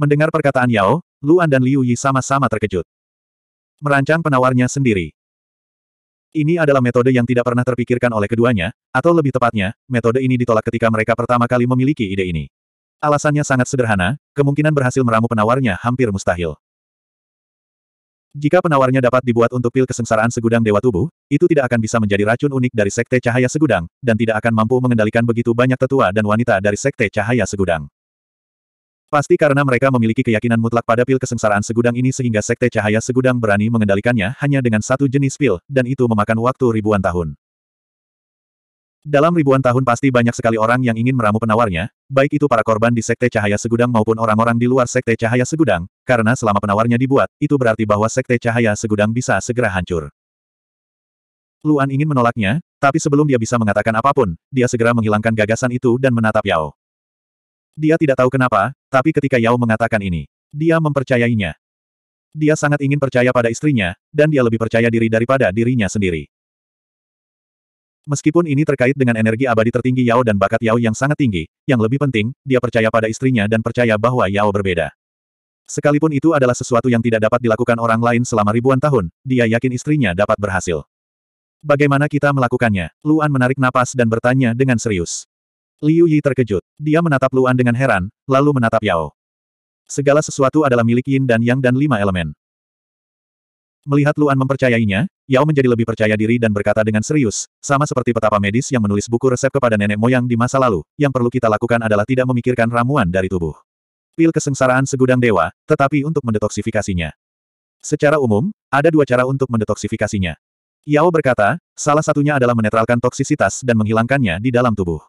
Mendengar perkataan Yao, Luan dan Liu Yi sama-sama terkejut. Merancang penawarnya sendiri. Ini adalah metode yang tidak pernah terpikirkan oleh keduanya, atau lebih tepatnya, metode ini ditolak ketika mereka pertama kali memiliki ide ini. Alasannya sangat sederhana, kemungkinan berhasil meramu penawarnya hampir mustahil. Jika penawarnya dapat dibuat untuk pil kesengsaraan segudang dewa tubuh, itu tidak akan bisa menjadi racun unik dari Sekte Cahaya Segudang, dan tidak akan mampu mengendalikan begitu banyak tetua dan wanita dari Sekte Cahaya Segudang. Pasti karena mereka memiliki keyakinan mutlak pada pil kesengsaraan segudang ini sehingga sekte cahaya segudang berani mengendalikannya hanya dengan satu jenis pil, dan itu memakan waktu ribuan tahun. Dalam ribuan tahun pasti banyak sekali orang yang ingin meramu penawarnya, baik itu para korban di sekte cahaya segudang maupun orang-orang di luar sekte cahaya segudang, karena selama penawarnya dibuat, itu berarti bahwa sekte cahaya segudang bisa segera hancur. Luan ingin menolaknya, tapi sebelum dia bisa mengatakan apapun, dia segera menghilangkan gagasan itu dan menatap Yao. Dia tidak tahu kenapa, tapi ketika Yao mengatakan ini, dia mempercayainya. Dia sangat ingin percaya pada istrinya, dan dia lebih percaya diri daripada dirinya sendiri. Meskipun ini terkait dengan energi abadi tertinggi Yao dan bakat Yao yang sangat tinggi, yang lebih penting, dia percaya pada istrinya dan percaya bahwa Yao berbeda. Sekalipun itu adalah sesuatu yang tidak dapat dilakukan orang lain selama ribuan tahun, dia yakin istrinya dapat berhasil. Bagaimana kita melakukannya? Luan menarik napas dan bertanya dengan serius. Liu Yi terkejut. Dia menatap Luan dengan heran, lalu menatap Yao. Segala sesuatu adalah milik Yin dan Yang dan lima elemen. Melihat Luan mempercayainya, Yao menjadi lebih percaya diri dan berkata dengan serius, sama seperti petapa medis yang menulis buku resep kepada nenek moyang di masa lalu, yang perlu kita lakukan adalah tidak memikirkan ramuan dari tubuh. Pil kesengsaraan segudang dewa, tetapi untuk mendetoksifikasinya. Secara umum, ada dua cara untuk mendetoksifikasinya. Yao berkata, salah satunya adalah menetralkan toksisitas dan menghilangkannya di dalam tubuh.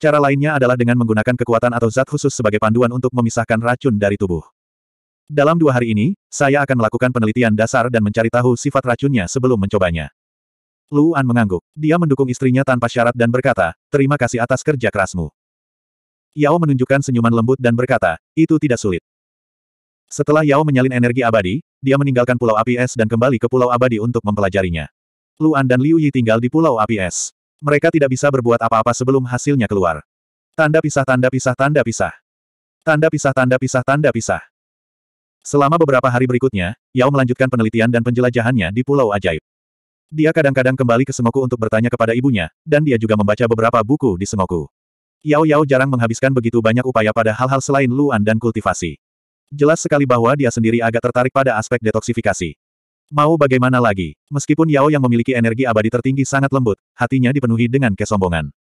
Cara lainnya adalah dengan menggunakan kekuatan atau zat khusus sebagai panduan untuk memisahkan racun dari tubuh. Dalam dua hari ini, saya akan melakukan penelitian dasar dan mencari tahu sifat racunnya sebelum mencobanya. Luan mengangguk. Dia mendukung istrinya tanpa syarat dan berkata, terima kasih atas kerja kerasmu. Yao menunjukkan senyuman lembut dan berkata, itu tidak sulit. Setelah Yao menyalin energi abadi, dia meninggalkan Pulau Api Es dan kembali ke Pulau Abadi untuk mempelajarinya. Luan dan Liu Yi tinggal di Pulau Api Es. Mereka tidak bisa berbuat apa-apa sebelum hasilnya keluar. Tanda pisah tanda pisah tanda pisah. Tanda pisah tanda pisah tanda pisah. Selama beberapa hari berikutnya, Yao melanjutkan penelitian dan penjelajahannya di Pulau Ajaib. Dia kadang-kadang kembali ke Semoku untuk bertanya kepada ibunya, dan dia juga membaca beberapa buku di Semoku. Yao Yao jarang menghabiskan begitu banyak upaya pada hal-hal selain luan dan kultivasi. Jelas sekali bahwa dia sendiri agak tertarik pada aspek detoksifikasi. Mau bagaimana lagi, meskipun Yao yang memiliki energi abadi tertinggi sangat lembut, hatinya dipenuhi dengan kesombongan.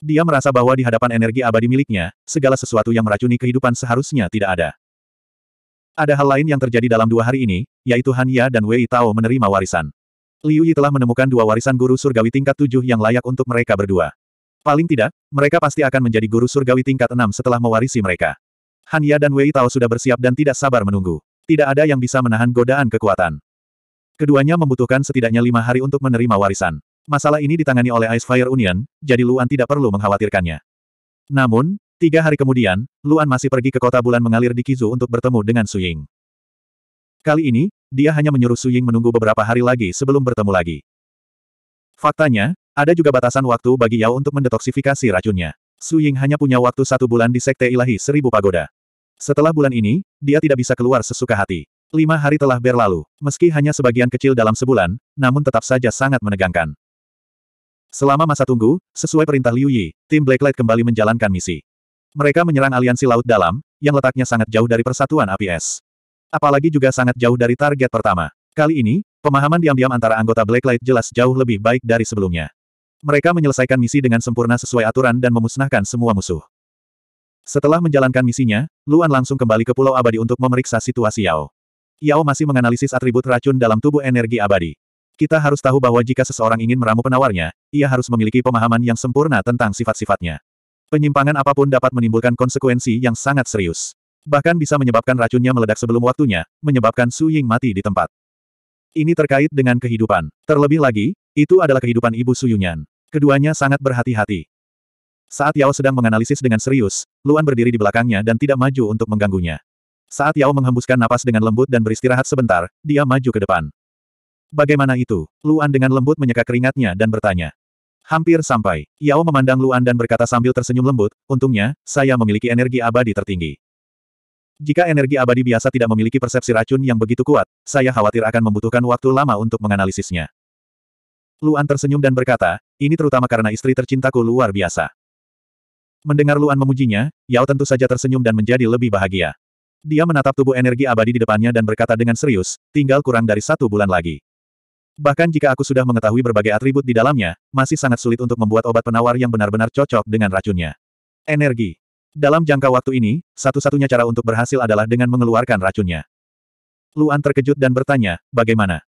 Dia merasa bahwa di hadapan energi abadi miliknya, segala sesuatu yang meracuni kehidupan seharusnya tidak ada. Ada hal lain yang terjadi dalam dua hari ini, yaitu Han Ya dan Wei Tao menerima warisan. Liu Yi telah menemukan dua warisan guru surgawi tingkat tujuh yang layak untuk mereka berdua. Paling tidak, mereka pasti akan menjadi guru surgawi tingkat enam setelah mewarisi mereka. Han Ya dan Wei Tao sudah bersiap dan tidak sabar menunggu. Tidak ada yang bisa menahan godaan kekuatan. Keduanya membutuhkan setidaknya lima hari untuk menerima warisan. Masalah ini ditangani oleh Ice Fire Union, jadi Luan tidak perlu mengkhawatirkannya. Namun, tiga hari kemudian, Luan masih pergi ke kota bulan mengalir di Kizu untuk bertemu dengan Suying. Kali ini, dia hanya menyuruh Suying menunggu beberapa hari lagi sebelum bertemu lagi. Faktanya, ada juga batasan waktu bagi Yao untuk mendetoksifikasi racunnya. Suying hanya punya waktu satu bulan di Sekte Ilahi Seribu Pagoda. Setelah bulan ini, dia tidak bisa keluar sesuka hati. Lima hari telah berlalu, meski hanya sebagian kecil dalam sebulan, namun tetap saja sangat menegangkan. Selama masa tunggu, sesuai perintah Liu Yi, tim Blacklight kembali menjalankan misi. Mereka menyerang aliansi laut dalam, yang letaknya sangat jauh dari persatuan APS. Apalagi juga sangat jauh dari target pertama. Kali ini, pemahaman diam-diam antara anggota Blacklight jelas jauh lebih baik dari sebelumnya. Mereka menyelesaikan misi dengan sempurna sesuai aturan dan memusnahkan semua musuh. Setelah menjalankan misinya, Luan langsung kembali ke Pulau Abadi untuk memeriksa situasi Yao. Yao masih menganalisis atribut racun dalam tubuh energi abadi. Kita harus tahu bahwa jika seseorang ingin meramu penawarnya, ia harus memiliki pemahaman yang sempurna tentang sifat-sifatnya. Penyimpangan apapun dapat menimbulkan konsekuensi yang sangat serius. Bahkan bisa menyebabkan racunnya meledak sebelum waktunya, menyebabkan Su Ying mati di tempat. Ini terkait dengan kehidupan. Terlebih lagi, itu adalah kehidupan ibu Su Yunyan. Keduanya sangat berhati-hati. Saat Yao sedang menganalisis dengan serius, Luan berdiri di belakangnya dan tidak maju untuk mengganggunya. Saat Yao menghembuskan napas dengan lembut dan beristirahat sebentar, dia maju ke depan. Bagaimana itu? Luan dengan lembut menyeka keringatnya dan bertanya. Hampir sampai, Yao memandang Luan dan berkata sambil tersenyum lembut, untungnya, saya memiliki energi abadi tertinggi. Jika energi abadi biasa tidak memiliki persepsi racun yang begitu kuat, saya khawatir akan membutuhkan waktu lama untuk menganalisisnya. Luan tersenyum dan berkata, ini terutama karena istri tercintaku luar biasa. Mendengar Luan memujinya, Yao tentu saja tersenyum dan menjadi lebih bahagia. Dia menatap tubuh energi abadi di depannya dan berkata dengan serius, tinggal kurang dari satu bulan lagi. Bahkan jika aku sudah mengetahui berbagai atribut di dalamnya, masih sangat sulit untuk membuat obat penawar yang benar-benar cocok dengan racunnya. Energi. Dalam jangka waktu ini, satu-satunya cara untuk berhasil adalah dengan mengeluarkan racunnya. Luan terkejut dan bertanya, bagaimana?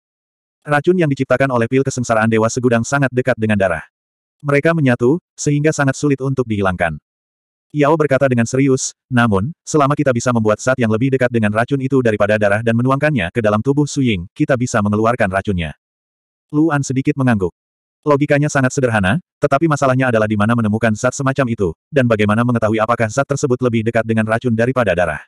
Racun yang diciptakan oleh pil kesengsaraan Dewa Segudang sangat dekat dengan darah. Mereka menyatu, sehingga sangat sulit untuk dihilangkan. Yao berkata dengan serius, namun, selama kita bisa membuat zat yang lebih dekat dengan racun itu daripada darah dan menuangkannya ke dalam tubuh Suying, kita bisa mengeluarkan racunnya. Luan sedikit mengangguk. Logikanya sangat sederhana, tetapi masalahnya adalah di mana menemukan zat semacam itu, dan bagaimana mengetahui apakah zat tersebut lebih dekat dengan racun daripada darah.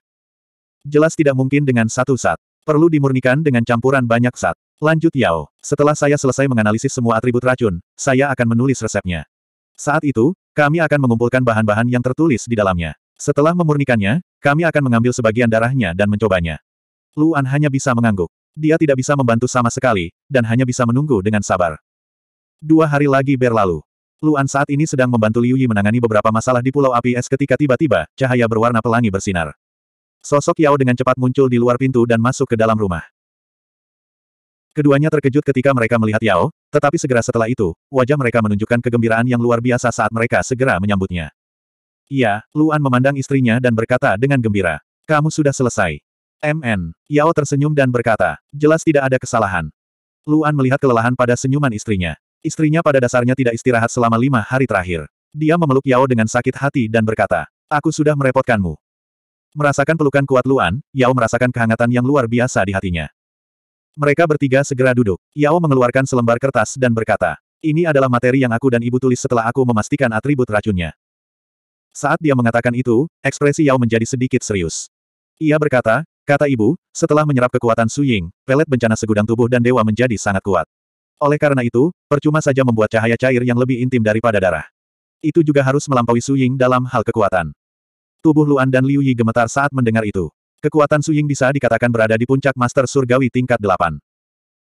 Jelas tidak mungkin dengan satu zat. Perlu dimurnikan dengan campuran banyak zat. Lanjut Yao. Setelah saya selesai menganalisis semua atribut racun, saya akan menulis resepnya. Saat itu, kami akan mengumpulkan bahan-bahan yang tertulis di dalamnya. Setelah memurnikannya, kami akan mengambil sebagian darahnya dan mencobanya. Luan hanya bisa mengangguk. Dia tidak bisa membantu sama sekali, dan hanya bisa menunggu dengan sabar. Dua hari lagi berlalu. Luan saat ini sedang membantu Liu Yi menangani beberapa masalah di Pulau Api Es ketika tiba-tiba, cahaya berwarna pelangi bersinar. Sosok Yao dengan cepat muncul di luar pintu dan masuk ke dalam rumah. Keduanya terkejut ketika mereka melihat Yao, tetapi segera setelah itu, wajah mereka menunjukkan kegembiraan yang luar biasa saat mereka segera menyambutnya. Iya, Luan memandang istrinya dan berkata dengan gembira, kamu sudah selesai. MN, Yao tersenyum dan berkata, jelas tidak ada kesalahan. Luan melihat kelelahan pada senyuman istrinya. Istrinya pada dasarnya tidak istirahat selama lima hari terakhir. Dia memeluk Yao dengan sakit hati dan berkata, aku sudah merepotkanmu. Merasakan pelukan kuat Luan, Yao merasakan kehangatan yang luar biasa di hatinya. Mereka bertiga segera duduk. Yao mengeluarkan selembar kertas dan berkata, ini adalah materi yang aku dan ibu tulis setelah aku memastikan atribut racunnya. Saat dia mengatakan itu, ekspresi Yao menjadi sedikit serius. Ia berkata, kata ibu, setelah menyerap kekuatan Su Ying, pelet bencana segudang tubuh dan dewa menjadi sangat kuat. Oleh karena itu, percuma saja membuat cahaya cair yang lebih intim daripada darah. Itu juga harus melampaui Su Ying dalam hal kekuatan. Tubuh Luan dan Liu Yi gemetar saat mendengar itu. Kekuatan Suying bisa dikatakan berada di puncak Master Surgawi tingkat 8.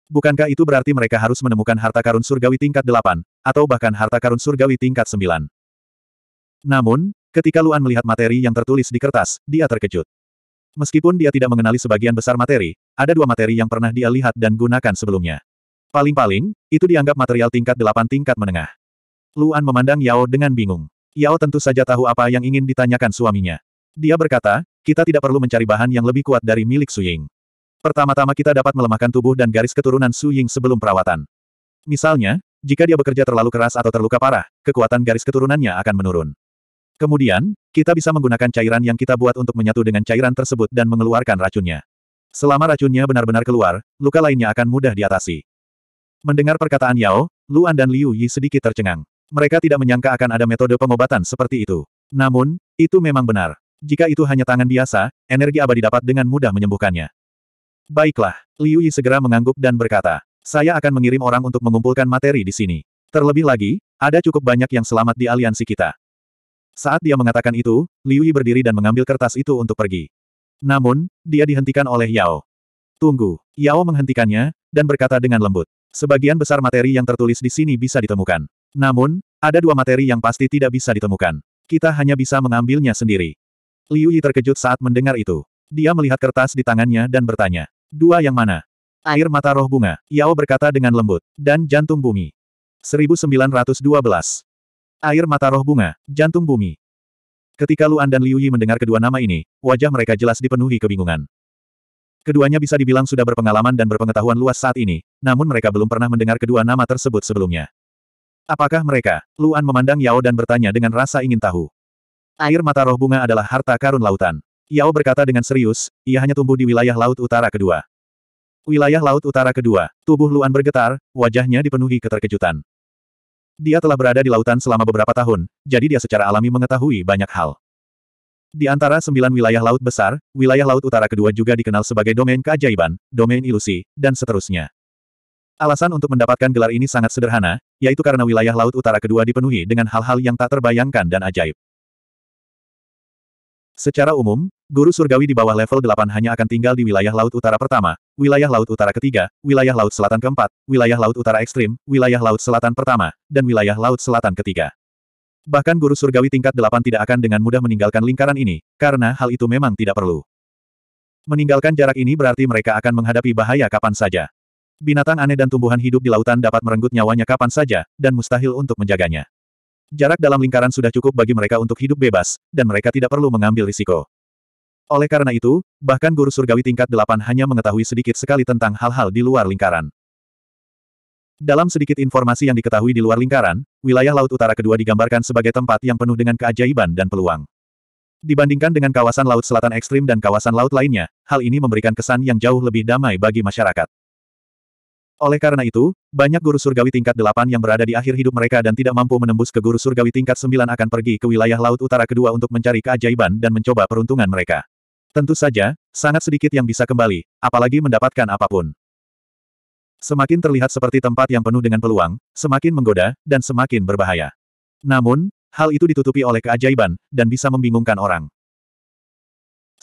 Bukankah itu berarti mereka harus menemukan harta karun surgawi tingkat 8, atau bahkan harta karun surgawi tingkat 9? Namun, ketika Luan melihat materi yang tertulis di kertas, dia terkejut. Meskipun dia tidak mengenali sebagian besar materi, ada dua materi yang pernah dia lihat dan gunakan sebelumnya. Paling-paling, itu dianggap material tingkat 8 tingkat menengah. Luan memandang Yao dengan bingung. Yao tentu saja tahu apa yang ingin ditanyakan suaminya. Dia berkata, kita tidak perlu mencari bahan yang lebih kuat dari milik Su Ying. Pertama-tama kita dapat melemahkan tubuh dan garis keturunan Su Ying sebelum perawatan. Misalnya, jika dia bekerja terlalu keras atau terluka parah, kekuatan garis keturunannya akan menurun. Kemudian, kita bisa menggunakan cairan yang kita buat untuk menyatu dengan cairan tersebut dan mengeluarkan racunnya. Selama racunnya benar-benar keluar, luka lainnya akan mudah diatasi. Mendengar perkataan Yao, Luan dan Liu Yi sedikit tercengang. Mereka tidak menyangka akan ada metode pengobatan seperti itu. Namun, itu memang benar jika itu hanya tangan biasa, energi abadi dapat dengan mudah menyembuhkannya. Baiklah, Liu Yi segera mengangguk dan berkata, saya akan mengirim orang untuk mengumpulkan materi di sini. Terlebih lagi, ada cukup banyak yang selamat di aliansi kita. Saat dia mengatakan itu, Liu Yi berdiri dan mengambil kertas itu untuk pergi. Namun, dia dihentikan oleh Yao. Tunggu, Yao menghentikannya, dan berkata dengan lembut. Sebagian besar materi yang tertulis di sini bisa ditemukan. Namun, ada dua materi yang pasti tidak bisa ditemukan. Kita hanya bisa mengambilnya sendiri. Liu Yi terkejut saat mendengar itu. Dia melihat kertas di tangannya dan bertanya. Dua yang mana? Air mata roh bunga, Yao berkata dengan lembut. Dan jantung bumi. 1912. Air mata roh bunga, jantung bumi. Ketika Luan dan Liu Yi mendengar kedua nama ini, wajah mereka jelas dipenuhi kebingungan. Keduanya bisa dibilang sudah berpengalaman dan berpengetahuan luas saat ini, namun mereka belum pernah mendengar kedua nama tersebut sebelumnya. Apakah mereka? Luan memandang Yao dan bertanya dengan rasa ingin tahu. Air mata roh bunga adalah harta karun lautan. Yao berkata dengan serius, ia hanya tumbuh di wilayah Laut Utara Kedua. Wilayah Laut Utara Kedua, tubuh Luan bergetar, wajahnya dipenuhi keterkejutan. Dia telah berada di lautan selama beberapa tahun, jadi dia secara alami mengetahui banyak hal. Di antara sembilan wilayah laut besar, wilayah Laut Utara Kedua juga dikenal sebagai domain keajaiban, domain ilusi, dan seterusnya. Alasan untuk mendapatkan gelar ini sangat sederhana, yaitu karena wilayah Laut Utara Kedua dipenuhi dengan hal-hal yang tak terbayangkan dan ajaib. Secara umum, guru surgawi di bawah level 8 hanya akan tinggal di wilayah laut utara pertama, wilayah laut utara ketiga, wilayah laut selatan keempat, wilayah laut utara ekstrim, wilayah laut selatan pertama, dan wilayah laut selatan ketiga. Bahkan guru surgawi tingkat 8 tidak akan dengan mudah meninggalkan lingkaran ini, karena hal itu memang tidak perlu. Meninggalkan jarak ini berarti mereka akan menghadapi bahaya kapan saja. Binatang aneh dan tumbuhan hidup di lautan dapat merenggut nyawanya kapan saja, dan mustahil untuk menjaganya. Jarak dalam lingkaran sudah cukup bagi mereka untuk hidup bebas, dan mereka tidak perlu mengambil risiko. Oleh karena itu, bahkan guru surgawi tingkat delapan hanya mengetahui sedikit sekali tentang hal-hal di luar lingkaran. Dalam sedikit informasi yang diketahui di luar lingkaran, wilayah Laut Utara kedua digambarkan sebagai tempat yang penuh dengan keajaiban dan peluang. Dibandingkan dengan kawasan Laut Selatan ekstrim dan kawasan laut lainnya, hal ini memberikan kesan yang jauh lebih damai bagi masyarakat. Oleh karena itu, banyak guru surgawi tingkat delapan yang berada di akhir hidup mereka dan tidak mampu menembus ke guru surgawi tingkat sembilan akan pergi ke wilayah laut utara kedua untuk mencari keajaiban dan mencoba peruntungan mereka. Tentu saja, sangat sedikit yang bisa kembali, apalagi mendapatkan apapun. Semakin terlihat seperti tempat yang penuh dengan peluang, semakin menggoda, dan semakin berbahaya. Namun, hal itu ditutupi oleh keajaiban, dan bisa membingungkan orang.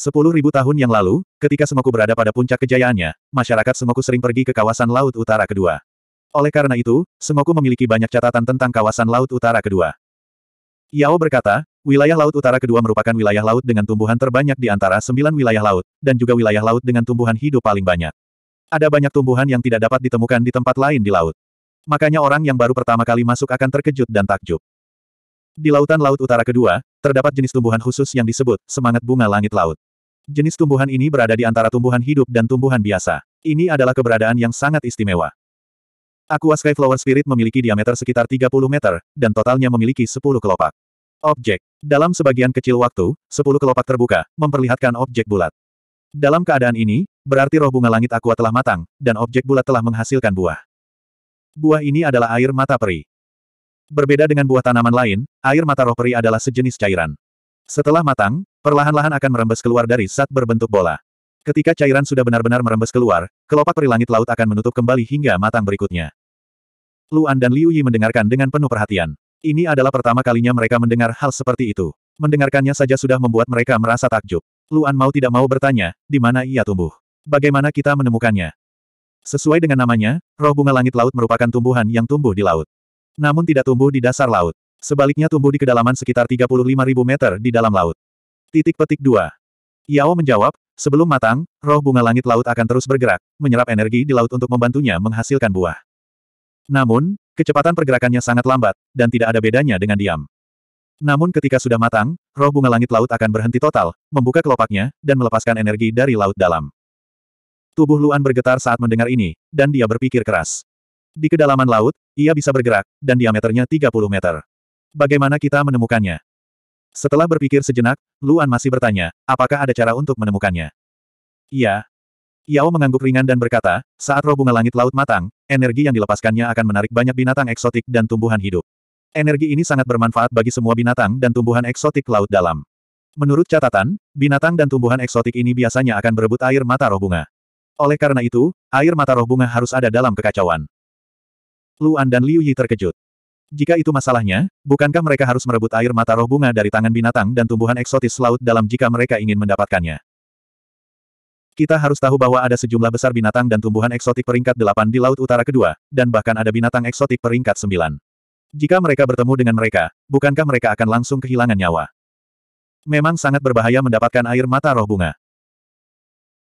Sepuluh ribu tahun yang lalu, ketika Semoku berada pada puncak kejayaannya, masyarakat Semoku sering pergi ke kawasan Laut Utara Kedua. Oleh karena itu, Semoku memiliki banyak catatan tentang kawasan Laut Utara Kedua. Yao berkata, wilayah Laut Utara Kedua merupakan wilayah laut dengan tumbuhan terbanyak di antara sembilan wilayah laut, dan juga wilayah laut dengan tumbuhan hidup paling banyak. Ada banyak tumbuhan yang tidak dapat ditemukan di tempat lain di laut. Makanya orang yang baru pertama kali masuk akan terkejut dan takjub. Di lautan Laut Utara Kedua, terdapat jenis tumbuhan khusus yang disebut semangat bunga langit laut. Jenis tumbuhan ini berada di antara tumbuhan hidup dan tumbuhan biasa. Ini adalah keberadaan yang sangat istimewa. Aqua Sky Flower Spirit memiliki diameter sekitar 30 meter, dan totalnya memiliki 10 kelopak. Objek. Dalam sebagian kecil waktu, 10 kelopak terbuka, memperlihatkan objek bulat. Dalam keadaan ini, berarti roh bunga langit aqua telah matang, dan objek bulat telah menghasilkan buah. Buah ini adalah air mata peri. Berbeda dengan buah tanaman lain, air mata roh peri adalah sejenis cairan. Setelah matang, perlahan-lahan akan merembes keluar dari saat berbentuk bola. Ketika cairan sudah benar-benar merembes keluar, kelopak perilangit laut akan menutup kembali hingga matang berikutnya. Luan dan Liu Yi mendengarkan dengan penuh perhatian. Ini adalah pertama kalinya mereka mendengar hal seperti itu. Mendengarkannya saja sudah membuat mereka merasa takjub. Luan mau tidak mau bertanya, di mana ia tumbuh? Bagaimana kita menemukannya? Sesuai dengan namanya, roh bunga langit laut merupakan tumbuhan yang tumbuh di laut. Namun tidak tumbuh di dasar laut. Sebaliknya tumbuh di kedalaman sekitar 35.000 meter di dalam laut. Titik petik dua. Yao menjawab, sebelum matang, roh bunga langit laut akan terus bergerak, menyerap energi di laut untuk membantunya menghasilkan buah. Namun, kecepatan pergerakannya sangat lambat, dan tidak ada bedanya dengan diam. Namun ketika sudah matang, roh bunga langit laut akan berhenti total, membuka kelopaknya, dan melepaskan energi dari laut dalam. Tubuh Luan bergetar saat mendengar ini, dan dia berpikir keras. Di kedalaman laut, ia bisa bergerak, dan diameternya 30 meter. Bagaimana kita menemukannya? Setelah berpikir sejenak, Luan masih bertanya, apakah ada cara untuk menemukannya? Iya. Yao mengangguk ringan dan berkata, saat roh bunga langit laut matang, energi yang dilepaskannya akan menarik banyak binatang eksotik dan tumbuhan hidup. Energi ini sangat bermanfaat bagi semua binatang dan tumbuhan eksotik laut dalam. Menurut catatan, binatang dan tumbuhan eksotik ini biasanya akan berebut air mata roh bunga. Oleh karena itu, air mata roh bunga harus ada dalam kekacauan. Luan dan Liu Yi terkejut. Jika itu masalahnya, bukankah mereka harus merebut air mata roh bunga dari tangan binatang dan tumbuhan eksotis laut dalam jika mereka ingin mendapatkannya? Kita harus tahu bahwa ada sejumlah besar binatang dan tumbuhan eksotik peringkat 8 di Laut Utara Kedua, dan bahkan ada binatang eksotik peringkat 9. Jika mereka bertemu dengan mereka, bukankah mereka akan langsung kehilangan nyawa? Memang sangat berbahaya mendapatkan air mata roh bunga.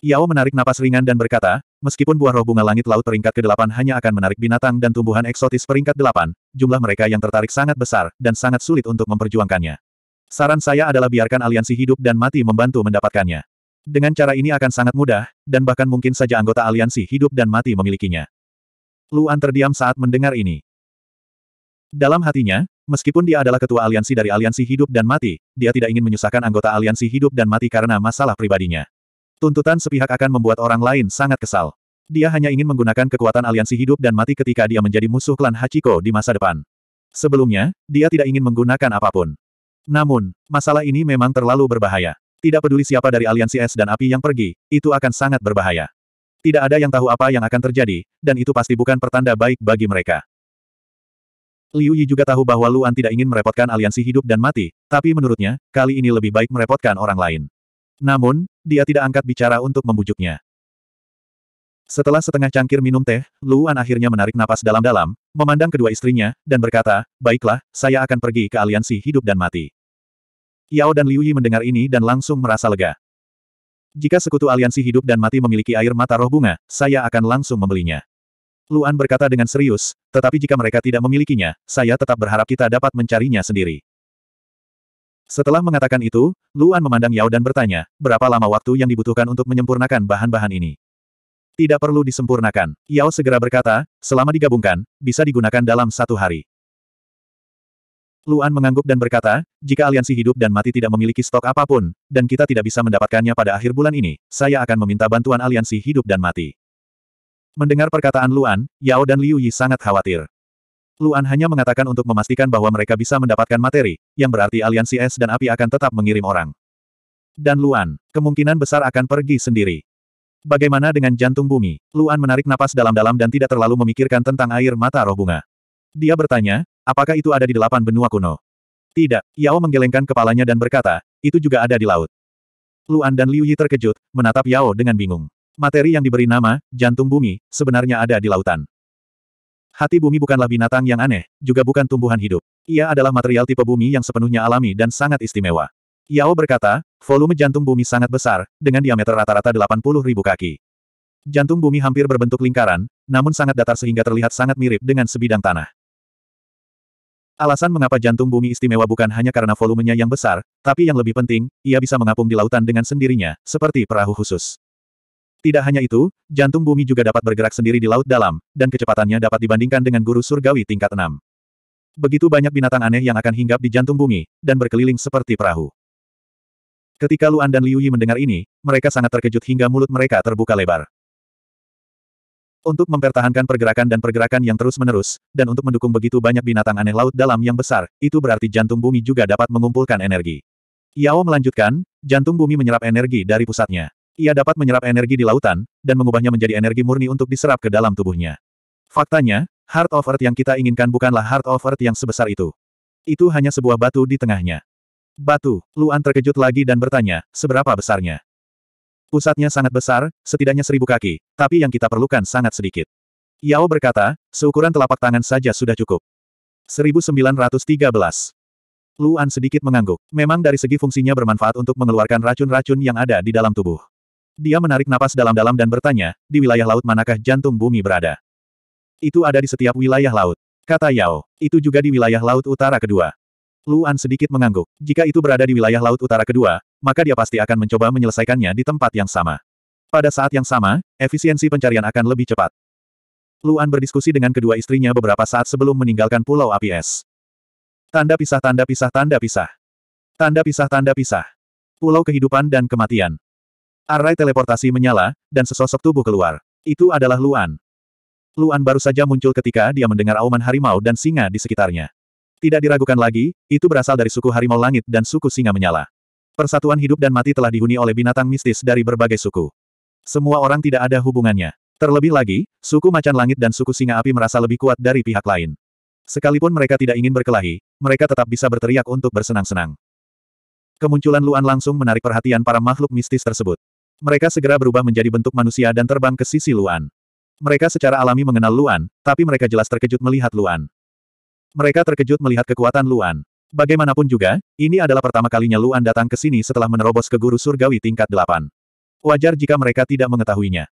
Yao menarik napas ringan dan berkata, Meskipun buah roh bunga langit laut peringkat ke-8 hanya akan menarik binatang dan tumbuhan eksotis peringkat 8, jumlah mereka yang tertarik sangat besar, dan sangat sulit untuk memperjuangkannya. Saran saya adalah biarkan aliansi hidup dan mati membantu mendapatkannya. Dengan cara ini akan sangat mudah, dan bahkan mungkin saja anggota aliansi hidup dan mati memilikinya. Luan terdiam saat mendengar ini. Dalam hatinya, meskipun dia adalah ketua aliansi dari aliansi hidup dan mati, dia tidak ingin menyusahkan anggota aliansi hidup dan mati karena masalah pribadinya. Tuntutan sepihak akan membuat orang lain sangat kesal. Dia hanya ingin menggunakan kekuatan aliansi hidup dan mati ketika dia menjadi musuh klan Hachiko di masa depan. Sebelumnya, dia tidak ingin menggunakan apapun. Namun, masalah ini memang terlalu berbahaya. Tidak peduli siapa dari aliansi es dan api yang pergi, itu akan sangat berbahaya. Tidak ada yang tahu apa yang akan terjadi, dan itu pasti bukan pertanda baik bagi mereka. Liu Yi juga tahu bahwa Luan tidak ingin merepotkan aliansi hidup dan mati, tapi menurutnya, kali ini lebih baik merepotkan orang lain. Namun, dia tidak angkat bicara untuk membujuknya. Setelah setengah cangkir minum teh, Luan akhirnya menarik napas dalam-dalam, memandang kedua istrinya, dan berkata, Baiklah, saya akan pergi ke aliansi hidup dan mati. Yao dan Liu Yi mendengar ini dan langsung merasa lega. Jika sekutu aliansi hidup dan mati memiliki air mata roh bunga, saya akan langsung membelinya. Luan berkata dengan serius, tetapi jika mereka tidak memilikinya, saya tetap berharap kita dapat mencarinya sendiri. Setelah mengatakan itu, Luan memandang Yao dan bertanya, berapa lama waktu yang dibutuhkan untuk menyempurnakan bahan-bahan ini? Tidak perlu disempurnakan. Yao segera berkata, selama digabungkan, bisa digunakan dalam satu hari. Luan mengangguk dan berkata, jika aliansi hidup dan mati tidak memiliki stok apapun, dan kita tidak bisa mendapatkannya pada akhir bulan ini, saya akan meminta bantuan aliansi hidup dan mati. Mendengar perkataan Luan, Yao dan Liu Yi sangat khawatir. Luan hanya mengatakan untuk memastikan bahwa mereka bisa mendapatkan materi, yang berarti aliansi es dan api akan tetap mengirim orang. Dan Luan, kemungkinan besar akan pergi sendiri. Bagaimana dengan jantung bumi? Luan menarik napas dalam-dalam dan tidak terlalu memikirkan tentang air mata roh bunga. Dia bertanya, apakah itu ada di delapan benua kuno? Tidak, Yao menggelengkan kepalanya dan berkata, itu juga ada di laut. Luan dan Liu Yi terkejut, menatap Yao dengan bingung. Materi yang diberi nama, jantung bumi, sebenarnya ada di lautan. Hati bumi bukanlah binatang yang aneh, juga bukan tumbuhan hidup. Ia adalah material tipe bumi yang sepenuhnya alami dan sangat istimewa. Yao berkata, volume jantung bumi sangat besar, dengan diameter rata-rata 80 ribu kaki. Jantung bumi hampir berbentuk lingkaran, namun sangat datar sehingga terlihat sangat mirip dengan sebidang tanah. Alasan mengapa jantung bumi istimewa bukan hanya karena volumenya yang besar, tapi yang lebih penting, ia bisa mengapung di lautan dengan sendirinya, seperti perahu khusus. Tidak hanya itu, jantung bumi juga dapat bergerak sendiri di laut dalam, dan kecepatannya dapat dibandingkan dengan guru surgawi tingkat 6. Begitu banyak binatang aneh yang akan hinggap di jantung bumi, dan berkeliling seperti perahu. Ketika Luan dan Liu Yi mendengar ini, mereka sangat terkejut hingga mulut mereka terbuka lebar. Untuk mempertahankan pergerakan dan pergerakan yang terus-menerus, dan untuk mendukung begitu banyak binatang aneh laut dalam yang besar, itu berarti jantung bumi juga dapat mengumpulkan energi. Yao melanjutkan, jantung bumi menyerap energi dari pusatnya. Ia dapat menyerap energi di lautan, dan mengubahnya menjadi energi murni untuk diserap ke dalam tubuhnya. Faktanya, Heart of Earth yang kita inginkan bukanlah Heart of Earth yang sebesar itu. Itu hanya sebuah batu di tengahnya. Batu, Luan terkejut lagi dan bertanya, seberapa besarnya? Pusatnya sangat besar, setidaknya seribu kaki, tapi yang kita perlukan sangat sedikit. Yao berkata, seukuran telapak tangan saja sudah cukup. 1913. Luan sedikit mengangguk. Memang dari segi fungsinya bermanfaat untuk mengeluarkan racun-racun yang ada di dalam tubuh. Dia menarik napas dalam-dalam dan bertanya, di wilayah laut manakah jantung bumi berada? Itu ada di setiap wilayah laut. Kata Yao. Itu juga di wilayah laut utara kedua. Luan sedikit mengangguk. Jika itu berada di wilayah laut utara kedua, maka dia pasti akan mencoba menyelesaikannya di tempat yang sama. Pada saat yang sama, efisiensi pencarian akan lebih cepat. Luan berdiskusi dengan kedua istrinya beberapa saat sebelum meninggalkan pulau api es. Tanda pisah tanda pisah tanda pisah. Tanda pisah tanda pisah. Pulau kehidupan dan kematian. Array teleportasi menyala, dan sesosok tubuh keluar. Itu adalah Luan. Luan baru saja muncul ketika dia mendengar auman harimau dan singa di sekitarnya. Tidak diragukan lagi, itu berasal dari suku harimau langit dan suku singa menyala. Persatuan hidup dan mati telah dihuni oleh binatang mistis dari berbagai suku. Semua orang tidak ada hubungannya. Terlebih lagi, suku macan langit dan suku singa api merasa lebih kuat dari pihak lain. Sekalipun mereka tidak ingin berkelahi, mereka tetap bisa berteriak untuk bersenang-senang. Kemunculan Luan langsung menarik perhatian para makhluk mistis tersebut. Mereka segera berubah menjadi bentuk manusia dan terbang ke sisi Luan. Mereka secara alami mengenal Luan, tapi mereka jelas terkejut melihat Luan. Mereka terkejut melihat kekuatan Luan. Bagaimanapun juga, ini adalah pertama kalinya Luan datang ke sini setelah menerobos ke guru surgawi tingkat delapan. Wajar jika mereka tidak mengetahuinya.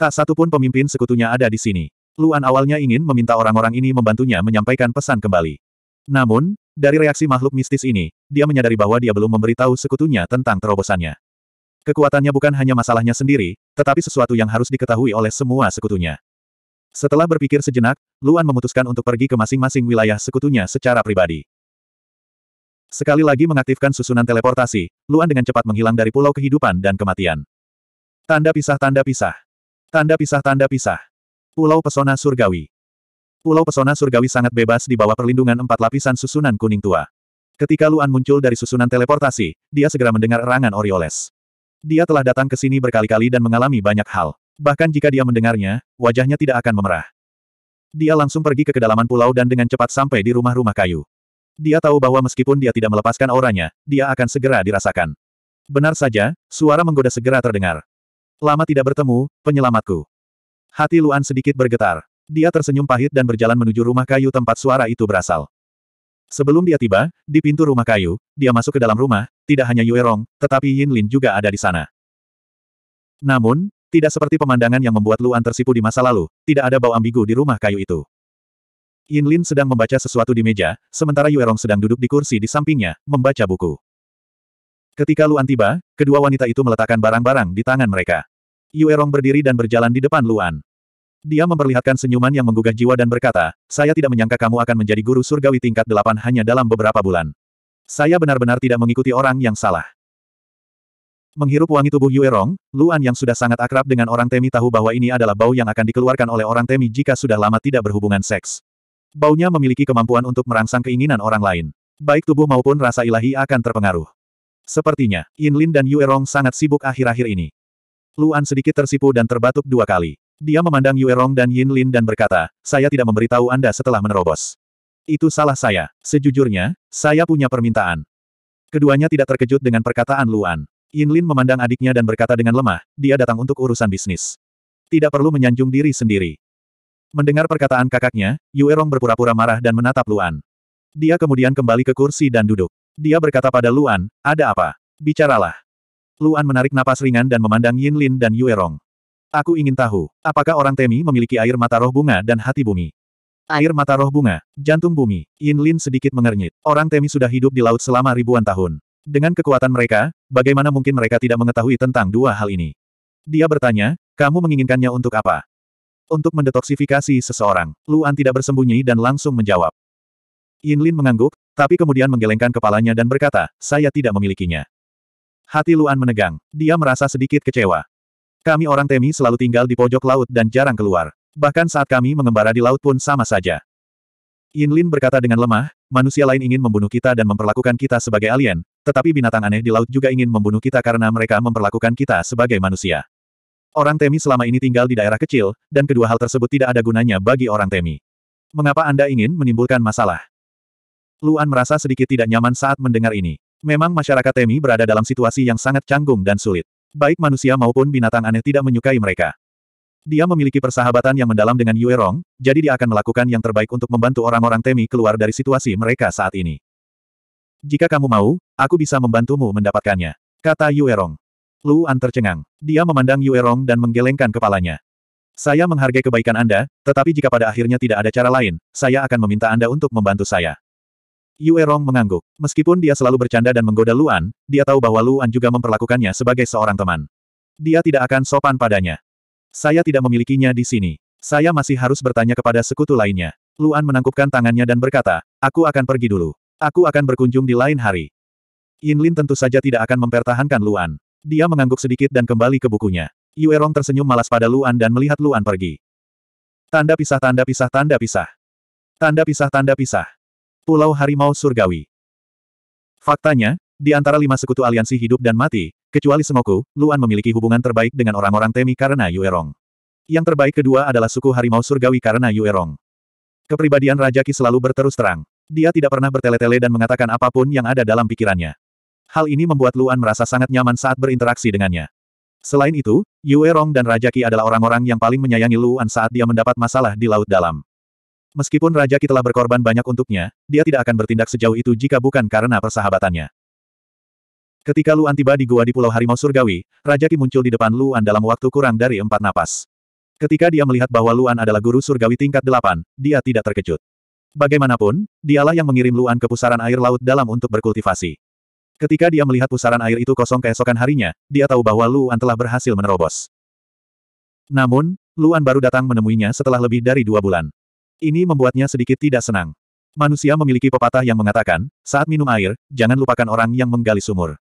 Tak satupun pemimpin sekutunya ada di sini. Luan awalnya ingin meminta orang-orang ini membantunya menyampaikan pesan kembali. Namun, dari reaksi makhluk mistis ini, dia menyadari bahwa dia belum memberitahu sekutunya tentang terobosannya. Kekuatannya bukan hanya masalahnya sendiri, tetapi sesuatu yang harus diketahui oleh semua sekutunya. Setelah berpikir sejenak, Luan memutuskan untuk pergi ke masing-masing wilayah sekutunya secara pribadi. Sekali lagi mengaktifkan susunan teleportasi, Luan dengan cepat menghilang dari pulau kehidupan dan kematian. Tanda pisah tanda pisah. Tanda pisah tanda pisah. Pulau Pesona Surgawi. Pulau Pesona Surgawi sangat bebas di bawah perlindungan empat lapisan susunan kuning tua. Ketika Luan muncul dari susunan teleportasi, dia segera mendengar erangan Orioles. Dia telah datang ke sini berkali-kali dan mengalami banyak hal. Bahkan jika dia mendengarnya, wajahnya tidak akan memerah. Dia langsung pergi ke kedalaman pulau dan dengan cepat sampai di rumah-rumah kayu. Dia tahu bahwa meskipun dia tidak melepaskan auranya, dia akan segera dirasakan. Benar saja, suara menggoda segera terdengar. Lama tidak bertemu, penyelamatku. Hati Luan sedikit bergetar. Dia tersenyum pahit dan berjalan menuju rumah kayu tempat suara itu berasal. Sebelum dia tiba, di pintu rumah kayu, dia masuk ke dalam rumah, tidak hanya Yue Rong, tetapi Yin Lin juga ada di sana. Namun, tidak seperti pemandangan yang membuat Luan tersipu di masa lalu, tidak ada bau ambigu di rumah kayu itu. Yin Lin sedang membaca sesuatu di meja, sementara Yue Rong sedang duduk di kursi di sampingnya, membaca buku. Ketika Luan tiba, kedua wanita itu meletakkan barang-barang di tangan mereka. Yue Rong berdiri dan berjalan di depan Luan. Dia memperlihatkan senyuman yang menggugah jiwa dan berkata, saya tidak menyangka kamu akan menjadi guru surgawi tingkat delapan hanya dalam beberapa bulan. Saya benar-benar tidak mengikuti orang yang salah. Menghirup wangi tubuh Yuerong, Luan yang sudah sangat akrab dengan orang Temi tahu bahwa ini adalah bau yang akan dikeluarkan oleh orang Temi jika sudah lama tidak berhubungan seks. Baunya memiliki kemampuan untuk merangsang keinginan orang lain. Baik tubuh maupun rasa ilahi akan terpengaruh. Sepertinya, Yin Lin dan Yuerong sangat sibuk akhir-akhir ini. Luan sedikit tersipu dan terbatuk dua kali. Dia memandang Yue Rong dan Yin Lin dan berkata, saya tidak memberitahu Anda setelah menerobos. Itu salah saya. Sejujurnya, saya punya permintaan. Keduanya tidak terkejut dengan perkataan Luan. Yin Lin memandang adiknya dan berkata dengan lemah, dia datang untuk urusan bisnis. Tidak perlu menyanjung diri sendiri. Mendengar perkataan kakaknya, Yue Rong berpura-pura marah dan menatap Luan. Dia kemudian kembali ke kursi dan duduk. Dia berkata pada Luan, ada apa? Bicaralah. Luan menarik napas ringan dan memandang Yin Lin dan Yue Rong. Aku ingin tahu, apakah orang Temi memiliki air mata roh bunga dan hati bumi? Air mata roh bunga, jantung bumi, Yin Lin sedikit mengernyit. Orang Temi sudah hidup di laut selama ribuan tahun. Dengan kekuatan mereka, bagaimana mungkin mereka tidak mengetahui tentang dua hal ini? Dia bertanya, kamu menginginkannya untuk apa? Untuk mendetoksifikasi seseorang, Luan tidak bersembunyi dan langsung menjawab. Yin Lin mengangguk, tapi kemudian menggelengkan kepalanya dan berkata, saya tidak memilikinya. Hati Luan menegang, dia merasa sedikit kecewa. Kami orang Temi selalu tinggal di pojok laut dan jarang keluar. Bahkan saat kami mengembara di laut pun sama saja. Yin Lin berkata dengan lemah, manusia lain ingin membunuh kita dan memperlakukan kita sebagai alien, tetapi binatang aneh di laut juga ingin membunuh kita karena mereka memperlakukan kita sebagai manusia. Orang Temi selama ini tinggal di daerah kecil, dan kedua hal tersebut tidak ada gunanya bagi orang Temi. Mengapa Anda ingin menimbulkan masalah? Luan merasa sedikit tidak nyaman saat mendengar ini. Memang masyarakat Temi berada dalam situasi yang sangat canggung dan sulit. Baik manusia maupun binatang aneh tidak menyukai mereka. Dia memiliki persahabatan yang mendalam dengan Yue Rong, jadi dia akan melakukan yang terbaik untuk membantu orang-orang Temi keluar dari situasi mereka saat ini. Jika kamu mau, aku bisa membantumu mendapatkannya, kata Yue Rong. Luan tercengang. Dia memandang Yue Rong dan menggelengkan kepalanya. Saya menghargai kebaikan Anda, tetapi jika pada akhirnya tidak ada cara lain, saya akan meminta Anda untuk membantu saya. Yue Rong mengangguk. Meskipun dia selalu bercanda dan menggoda Luan, dia tahu bahwa Luan juga memperlakukannya sebagai seorang teman. Dia tidak akan sopan padanya. Saya tidak memilikinya di sini. Saya masih harus bertanya kepada sekutu lainnya. Luan menangkupkan tangannya dan berkata, aku akan pergi dulu. Aku akan berkunjung di lain hari. Yin Lin tentu saja tidak akan mempertahankan Luan. Dia mengangguk sedikit dan kembali ke bukunya. Yue Rong tersenyum malas pada Luan dan melihat Luan pergi. Tanda pisah tanda pisah tanda pisah. Tanda pisah tanda pisah. Pulau Harimau Surgawi. Faktanya, di antara lima sekutu aliansi hidup dan mati, kecuali Semoku, Luan memiliki hubungan terbaik dengan orang-orang Temi karena Yuerong. Yang terbaik kedua adalah suku Harimau Surgawi karena Yuerong. Kepribadian Raja Ki selalu berterus terang. Dia tidak pernah bertele-tele dan mengatakan apapun yang ada dalam pikirannya. Hal ini membuat Luan merasa sangat nyaman saat berinteraksi dengannya. Selain itu, Yuerong dan Raja Ki adalah orang-orang yang paling menyayangi Luan saat dia mendapat masalah di Laut Dalam. Meskipun Raja Ki telah berkorban banyak untuknya, dia tidak akan bertindak sejauh itu jika bukan karena persahabatannya. Ketika Luan tiba di gua di Pulau Harimau Surgawi, Raja Ki muncul di depan Luan dalam waktu kurang dari empat napas. Ketika dia melihat bahwa Luan adalah guru surgawi tingkat delapan, dia tidak terkejut. Bagaimanapun, dialah yang mengirim Luan ke pusaran air laut dalam untuk berkultivasi. Ketika dia melihat pusaran air itu kosong keesokan harinya, dia tahu bahwa Luan telah berhasil menerobos. Namun, Luan baru datang menemuinya setelah lebih dari dua bulan. Ini membuatnya sedikit tidak senang. Manusia memiliki pepatah yang mengatakan, saat minum air, jangan lupakan orang yang menggali sumur.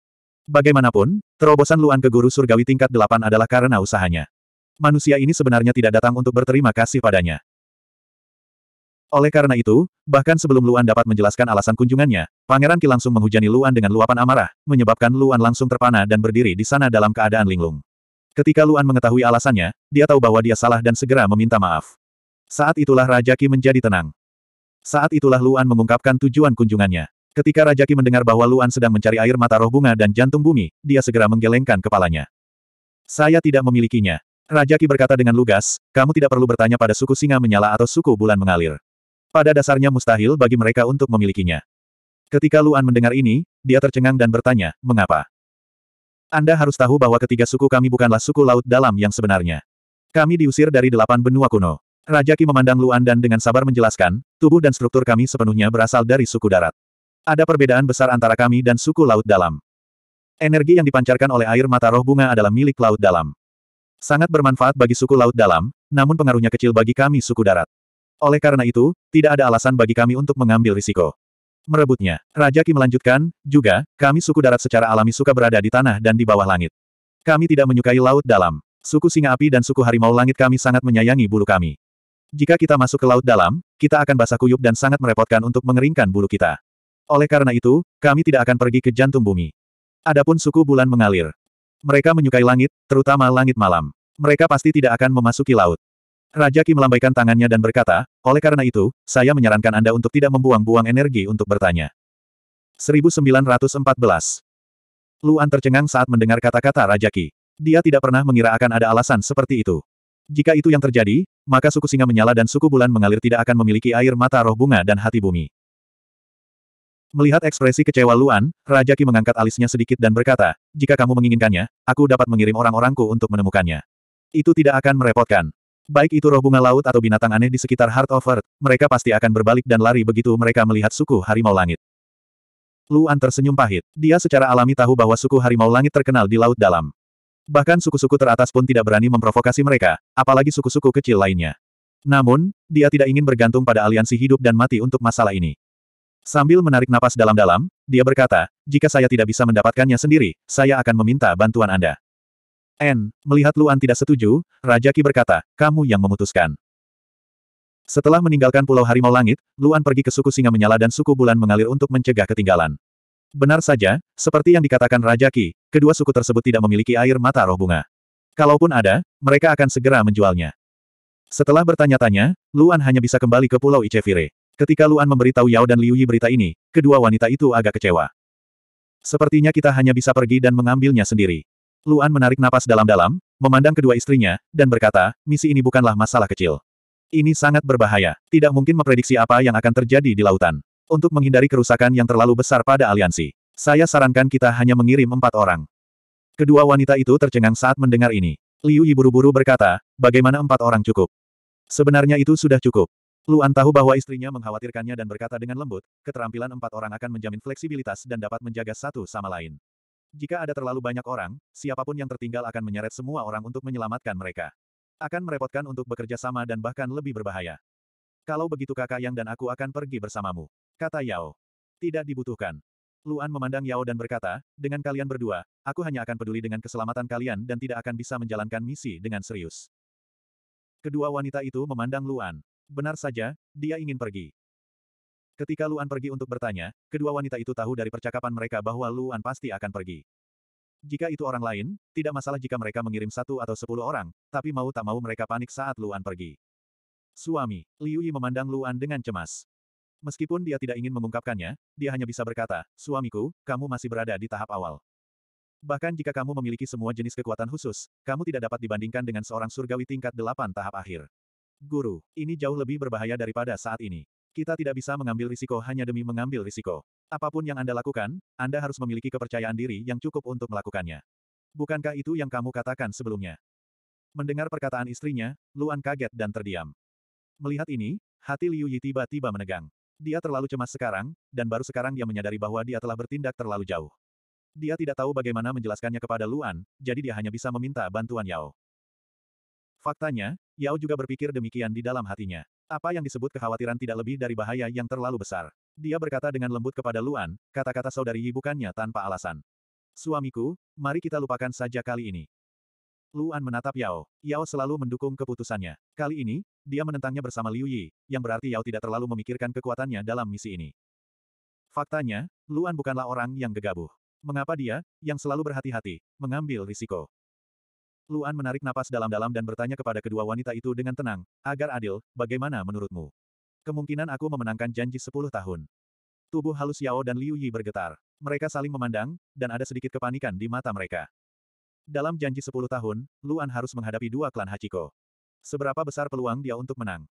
Bagaimanapun, terobosan Luan ke guru surgawi tingkat delapan adalah karena usahanya. Manusia ini sebenarnya tidak datang untuk berterima kasih padanya. Oleh karena itu, bahkan sebelum Luan dapat menjelaskan alasan kunjungannya, Pangeran Qi langsung menghujani Luan dengan luapan amarah, menyebabkan Luan langsung terpana dan berdiri di sana dalam keadaan linglung. Ketika Luan mengetahui alasannya, dia tahu bahwa dia salah dan segera meminta maaf. Saat itulah Raja Ki menjadi tenang. Saat itulah Luan mengungkapkan tujuan kunjungannya. Ketika Raja Ki mendengar bahwa Luan sedang mencari air mata roh bunga dan jantung bumi, dia segera menggelengkan kepalanya. Saya tidak memilikinya. Raja Ki berkata dengan lugas, kamu tidak perlu bertanya pada suku singa menyala atau suku bulan mengalir. Pada dasarnya mustahil bagi mereka untuk memilikinya. Ketika Luan mendengar ini, dia tercengang dan bertanya, mengapa? Anda harus tahu bahwa ketiga suku kami bukanlah suku laut dalam yang sebenarnya. Kami diusir dari delapan benua kuno. Raja Ki memandang Luan dan dengan sabar menjelaskan, tubuh dan struktur kami sepenuhnya berasal dari suku darat. Ada perbedaan besar antara kami dan suku laut dalam. Energi yang dipancarkan oleh air mata roh bunga adalah milik laut dalam. Sangat bermanfaat bagi suku laut dalam, namun pengaruhnya kecil bagi kami suku darat. Oleh karena itu, tidak ada alasan bagi kami untuk mengambil risiko. Merebutnya, Raja Ki melanjutkan, juga, kami suku darat secara alami suka berada di tanah dan di bawah langit. Kami tidak menyukai laut dalam. Suku singa api dan suku harimau langit kami sangat menyayangi bulu kami. Jika kita masuk ke laut dalam, kita akan basah kuyup dan sangat merepotkan untuk mengeringkan bulu kita. Oleh karena itu, kami tidak akan pergi ke jantung bumi. Adapun suku bulan mengalir. Mereka menyukai langit, terutama langit malam. Mereka pasti tidak akan memasuki laut. Raja Ki melambaikan tangannya dan berkata, oleh karena itu, saya menyarankan Anda untuk tidak membuang-buang energi untuk bertanya. 1914 Luan tercengang saat mendengar kata-kata Raja Ki. Dia tidak pernah mengira akan ada alasan seperti itu. Jika itu yang terjadi, maka suku singa menyala dan suku bulan mengalir tidak akan memiliki air mata roh bunga dan hati bumi. Melihat ekspresi kecewa Luan, Raja Ki mengangkat alisnya sedikit dan berkata, jika kamu menginginkannya, aku dapat mengirim orang-orangku untuk menemukannya. Itu tidak akan merepotkan. Baik itu roh bunga laut atau binatang aneh di sekitar Heart of Earth, mereka pasti akan berbalik dan lari begitu mereka melihat suku harimau langit. Luan tersenyum pahit. Dia secara alami tahu bahwa suku harimau langit terkenal di Laut Dalam. Bahkan suku-suku teratas pun tidak berani memprovokasi mereka, apalagi suku-suku kecil lainnya. Namun, dia tidak ingin bergantung pada aliansi hidup dan mati untuk masalah ini. Sambil menarik napas dalam-dalam, dia berkata, jika saya tidak bisa mendapatkannya sendiri, saya akan meminta bantuan Anda. N, melihat Luan tidak setuju, Raja Ki berkata, kamu yang memutuskan. Setelah meninggalkan Pulau Harimau Langit, Luan pergi ke suku Singa Menyala dan suku Bulan Mengalir untuk mencegah ketinggalan. Benar saja, seperti yang dikatakan Raja Ki, kedua suku tersebut tidak memiliki air mata roh bunga. Kalaupun ada, mereka akan segera menjualnya. Setelah bertanya-tanya, Luan hanya bisa kembali ke Pulau Icevire. Ketika Luan memberitahu Yao dan Liu Yi berita ini, kedua wanita itu agak kecewa. Sepertinya kita hanya bisa pergi dan mengambilnya sendiri. Luan menarik napas dalam-dalam, memandang kedua istrinya, dan berkata, misi ini bukanlah masalah kecil. Ini sangat berbahaya, tidak mungkin memprediksi apa yang akan terjadi di lautan untuk menghindari kerusakan yang terlalu besar pada aliansi. Saya sarankan kita hanya mengirim empat orang. Kedua wanita itu tercengang saat mendengar ini. Liu Yi buru-buru berkata, bagaimana empat orang cukup? Sebenarnya itu sudah cukup. Luan tahu bahwa istrinya mengkhawatirkannya dan berkata dengan lembut, keterampilan empat orang akan menjamin fleksibilitas dan dapat menjaga satu sama lain. Jika ada terlalu banyak orang, siapapun yang tertinggal akan menyeret semua orang untuk menyelamatkan mereka. Akan merepotkan untuk bekerja sama dan bahkan lebih berbahaya. Kalau begitu kakak yang dan aku akan pergi bersamamu. Kata Yao. Tidak dibutuhkan. Luan memandang Yao dan berkata, dengan kalian berdua, aku hanya akan peduli dengan keselamatan kalian dan tidak akan bisa menjalankan misi dengan serius. Kedua wanita itu memandang Luan. Benar saja, dia ingin pergi. Ketika Luan pergi untuk bertanya, kedua wanita itu tahu dari percakapan mereka bahwa Luan pasti akan pergi. Jika itu orang lain, tidak masalah jika mereka mengirim satu atau sepuluh orang, tapi mau tak mau mereka panik saat Luan pergi. Suami, Liu Yi memandang Luan dengan cemas. Meskipun dia tidak ingin mengungkapkannya, dia hanya bisa berkata, suamiku, kamu masih berada di tahap awal. Bahkan jika kamu memiliki semua jenis kekuatan khusus, kamu tidak dapat dibandingkan dengan seorang surgawi tingkat delapan tahap akhir. Guru, ini jauh lebih berbahaya daripada saat ini. Kita tidak bisa mengambil risiko hanya demi mengambil risiko. Apapun yang Anda lakukan, Anda harus memiliki kepercayaan diri yang cukup untuk melakukannya. Bukankah itu yang kamu katakan sebelumnya? Mendengar perkataan istrinya, Luan kaget dan terdiam. Melihat ini, hati Liu Yi tiba-tiba menegang. Dia terlalu cemas sekarang, dan baru sekarang dia menyadari bahwa dia telah bertindak terlalu jauh. Dia tidak tahu bagaimana menjelaskannya kepada Luan, jadi dia hanya bisa meminta bantuan Yao. Faktanya, Yao juga berpikir demikian di dalam hatinya. Apa yang disebut kekhawatiran tidak lebih dari bahaya yang terlalu besar. Dia berkata dengan lembut kepada Luan, kata-kata saudari Yi bukannya tanpa alasan. Suamiku, mari kita lupakan saja kali ini. Luan menatap Yao. Yao selalu mendukung keputusannya. Kali ini, dia menentangnya bersama Liu Yi, yang berarti Yao tidak terlalu memikirkan kekuatannya dalam misi ini. Faktanya, Luan bukanlah orang yang gegabah. Mengapa dia, yang selalu berhati-hati, mengambil risiko? Luan menarik napas dalam-dalam dan bertanya kepada kedua wanita itu dengan tenang, agar adil, bagaimana menurutmu? Kemungkinan aku memenangkan janji 10 tahun. Tubuh halus Yao dan Liu Yi bergetar. Mereka saling memandang, dan ada sedikit kepanikan di mata mereka. Dalam janji 10 tahun, Luan harus menghadapi dua klan Hachiko. Seberapa besar peluang dia untuk menang?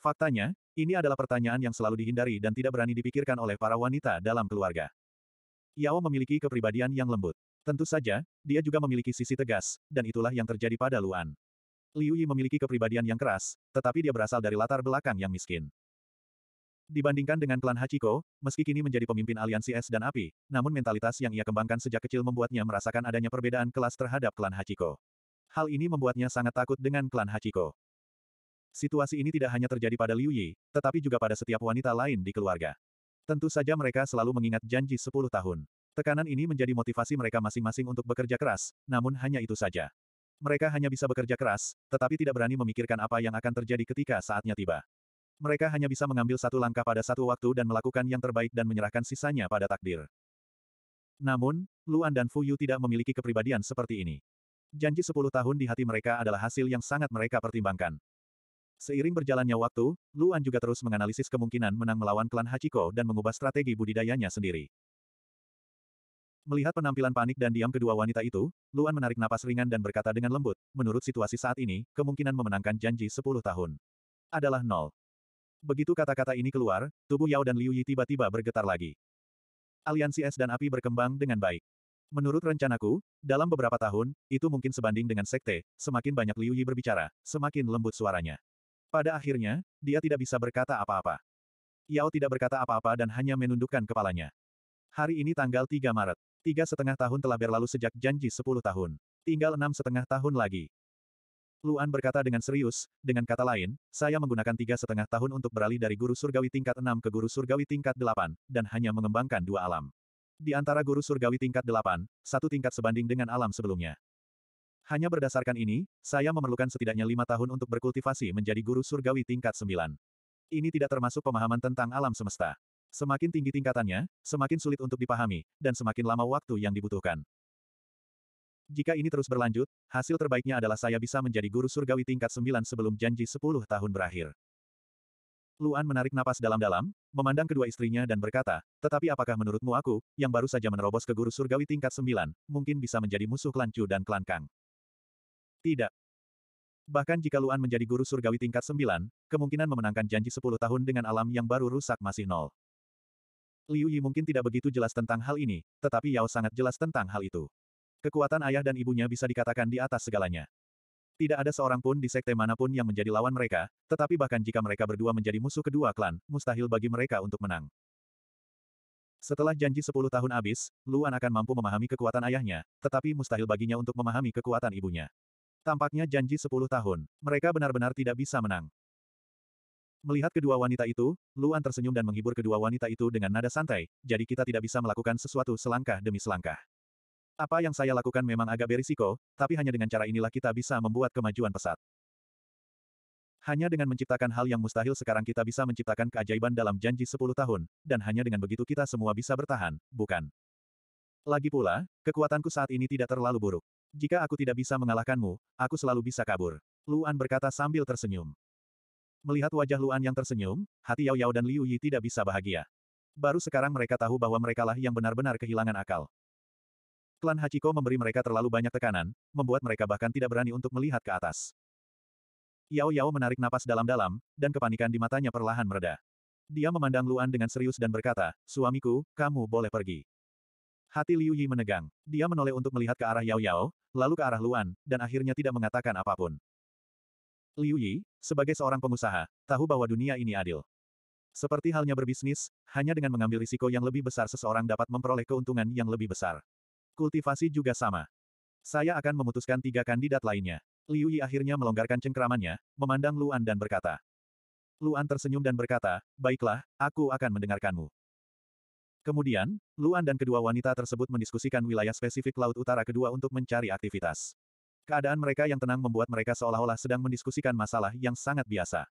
Faktanya, ini adalah pertanyaan yang selalu dihindari dan tidak berani dipikirkan oleh para wanita dalam keluarga. Yao memiliki kepribadian yang lembut. Tentu saja, dia juga memiliki sisi tegas, dan itulah yang terjadi pada Luan. Liu Yi memiliki kepribadian yang keras, tetapi dia berasal dari latar belakang yang miskin. Dibandingkan dengan klan Hachiko, meski kini menjadi pemimpin aliansi es dan api, namun mentalitas yang ia kembangkan sejak kecil membuatnya merasakan adanya perbedaan kelas terhadap klan Hachiko. Hal ini membuatnya sangat takut dengan klan Hachiko. Situasi ini tidak hanya terjadi pada Liu Yi, tetapi juga pada setiap wanita lain di keluarga. Tentu saja mereka selalu mengingat janji 10 tahun. Tekanan ini menjadi motivasi mereka masing-masing untuk bekerja keras, namun hanya itu saja. Mereka hanya bisa bekerja keras, tetapi tidak berani memikirkan apa yang akan terjadi ketika saatnya tiba. Mereka hanya bisa mengambil satu langkah pada satu waktu dan melakukan yang terbaik dan menyerahkan sisanya pada takdir. Namun, Luan dan Fuyu tidak memiliki kepribadian seperti ini. Janji sepuluh tahun di hati mereka adalah hasil yang sangat mereka pertimbangkan. Seiring berjalannya waktu, Luan juga terus menganalisis kemungkinan menang melawan klan Hachiko dan mengubah strategi budidayanya sendiri. Melihat penampilan panik dan diam kedua wanita itu, Luan menarik napas ringan dan berkata dengan lembut, menurut situasi saat ini, kemungkinan memenangkan janji sepuluh tahun adalah nol. Begitu kata-kata ini keluar, tubuh Yao dan Liu Yi tiba-tiba bergetar lagi. Aliansi es dan api berkembang dengan baik. Menurut rencanaku, dalam beberapa tahun, itu mungkin sebanding dengan sekte, semakin banyak Liu Yi berbicara, semakin lembut suaranya. Pada akhirnya, dia tidak bisa berkata apa-apa. Yao tidak berkata apa-apa dan hanya menundukkan kepalanya. Hari ini tanggal 3 Maret. Tiga setengah tahun telah berlalu sejak janji sepuluh tahun. Tinggal enam setengah tahun lagi. Luan berkata dengan serius, dengan kata lain, saya menggunakan tiga setengah tahun untuk beralih dari guru surgawi tingkat Enam ke guru surgawi tingkat Delapan, dan hanya mengembangkan dua alam. Di antara guru surgawi tingkat Delapan, satu tingkat sebanding dengan alam sebelumnya. Hanya berdasarkan ini, saya memerlukan setidaknya lima tahun untuk berkultivasi menjadi guru surgawi tingkat Sembilan. Ini tidak termasuk pemahaman tentang alam semesta. Semakin tinggi tingkatannya, semakin sulit untuk dipahami, dan semakin lama waktu yang dibutuhkan. Jika ini terus berlanjut, hasil terbaiknya adalah saya bisa menjadi guru surgawi tingkat 9 sebelum janji 10 tahun berakhir. Luan menarik napas dalam-dalam, memandang kedua istrinya dan berkata, tetapi apakah menurutmu aku, yang baru saja menerobos ke guru surgawi tingkat 9, mungkin bisa menjadi musuh klan dan klan Tidak. Bahkan jika Luan menjadi guru surgawi tingkat 9, kemungkinan memenangkan janji 10 tahun dengan alam yang baru rusak masih nol. Liu Yi mungkin tidak begitu jelas tentang hal ini, tetapi Yao sangat jelas tentang hal itu. Kekuatan ayah dan ibunya bisa dikatakan di atas segalanya. Tidak ada seorang pun di sekte manapun yang menjadi lawan mereka, tetapi bahkan jika mereka berdua menjadi musuh kedua klan, mustahil bagi mereka untuk menang. Setelah janji 10 tahun habis, Luan akan mampu memahami kekuatan ayahnya, tetapi mustahil baginya untuk memahami kekuatan ibunya. Tampaknya janji 10 tahun, mereka benar-benar tidak bisa menang. Melihat kedua wanita itu, Luan tersenyum dan menghibur kedua wanita itu dengan nada santai, jadi kita tidak bisa melakukan sesuatu selangkah demi selangkah. Apa yang saya lakukan memang agak berisiko, tapi hanya dengan cara inilah kita bisa membuat kemajuan pesat. Hanya dengan menciptakan hal yang mustahil sekarang kita bisa menciptakan keajaiban dalam janji 10 tahun, dan hanya dengan begitu kita semua bisa bertahan, bukan? Lagi pula, kekuatanku saat ini tidak terlalu buruk. Jika aku tidak bisa mengalahkanmu, aku selalu bisa kabur. Luan berkata sambil tersenyum. Melihat wajah Luan yang tersenyum, hati Yao Yao dan Liu Yi tidak bisa bahagia. Baru sekarang mereka tahu bahwa merekalah yang benar-benar kehilangan akal. Klan Hachiko memberi mereka terlalu banyak tekanan, membuat mereka bahkan tidak berani untuk melihat ke atas. Yao Yao menarik napas dalam-dalam, dan kepanikan di matanya perlahan mereda. Dia memandang Luan dengan serius dan berkata, Suamiku, kamu boleh pergi. Hati Liu Yi menegang. Dia menoleh untuk melihat ke arah Yao Yao, lalu ke arah Luan, dan akhirnya tidak mengatakan apapun. Liu Yi, sebagai seorang pengusaha, tahu bahwa dunia ini adil. Seperti halnya berbisnis, hanya dengan mengambil risiko yang lebih besar seseorang dapat memperoleh keuntungan yang lebih besar. Kultivasi juga sama. Saya akan memutuskan tiga kandidat lainnya. Liu Yi akhirnya melonggarkan cengkeramannya, memandang Luan dan berkata. Luan tersenyum dan berkata, baiklah, aku akan mendengarkanmu. Kemudian, Luan dan kedua wanita tersebut mendiskusikan wilayah spesifik Laut Utara kedua untuk mencari aktivitas. Keadaan mereka yang tenang membuat mereka seolah-olah sedang mendiskusikan masalah yang sangat biasa.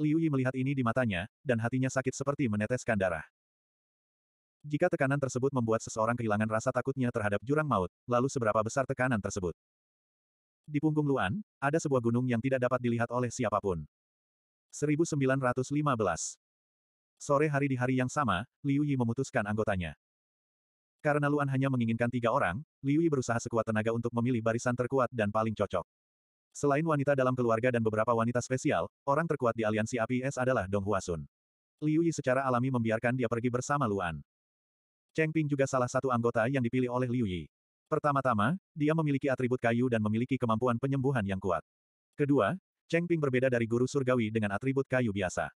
Liu Yi melihat ini di matanya, dan hatinya sakit seperti meneteskan darah. Jika tekanan tersebut membuat seseorang kehilangan rasa takutnya terhadap jurang maut, lalu seberapa besar tekanan tersebut? Di punggung Luan, ada sebuah gunung yang tidak dapat dilihat oleh siapapun. 1915 Sore hari di hari yang sama, Liu Yi memutuskan anggotanya. Karena Luan hanya menginginkan tiga orang, Liu Yi berusaha sekuat tenaga untuk memilih barisan terkuat dan paling cocok. Selain wanita dalam keluarga dan beberapa wanita spesial, orang terkuat di aliansi APS adalah Dong Huasun. Liu Yi secara alami membiarkan dia pergi bersama Luan. Cheng Ping juga salah satu anggota yang dipilih oleh Liu Yi. Pertama-tama, dia memiliki atribut kayu dan memiliki kemampuan penyembuhan yang kuat. Kedua, Cheng Ping berbeda dari guru surgawi dengan atribut kayu biasa.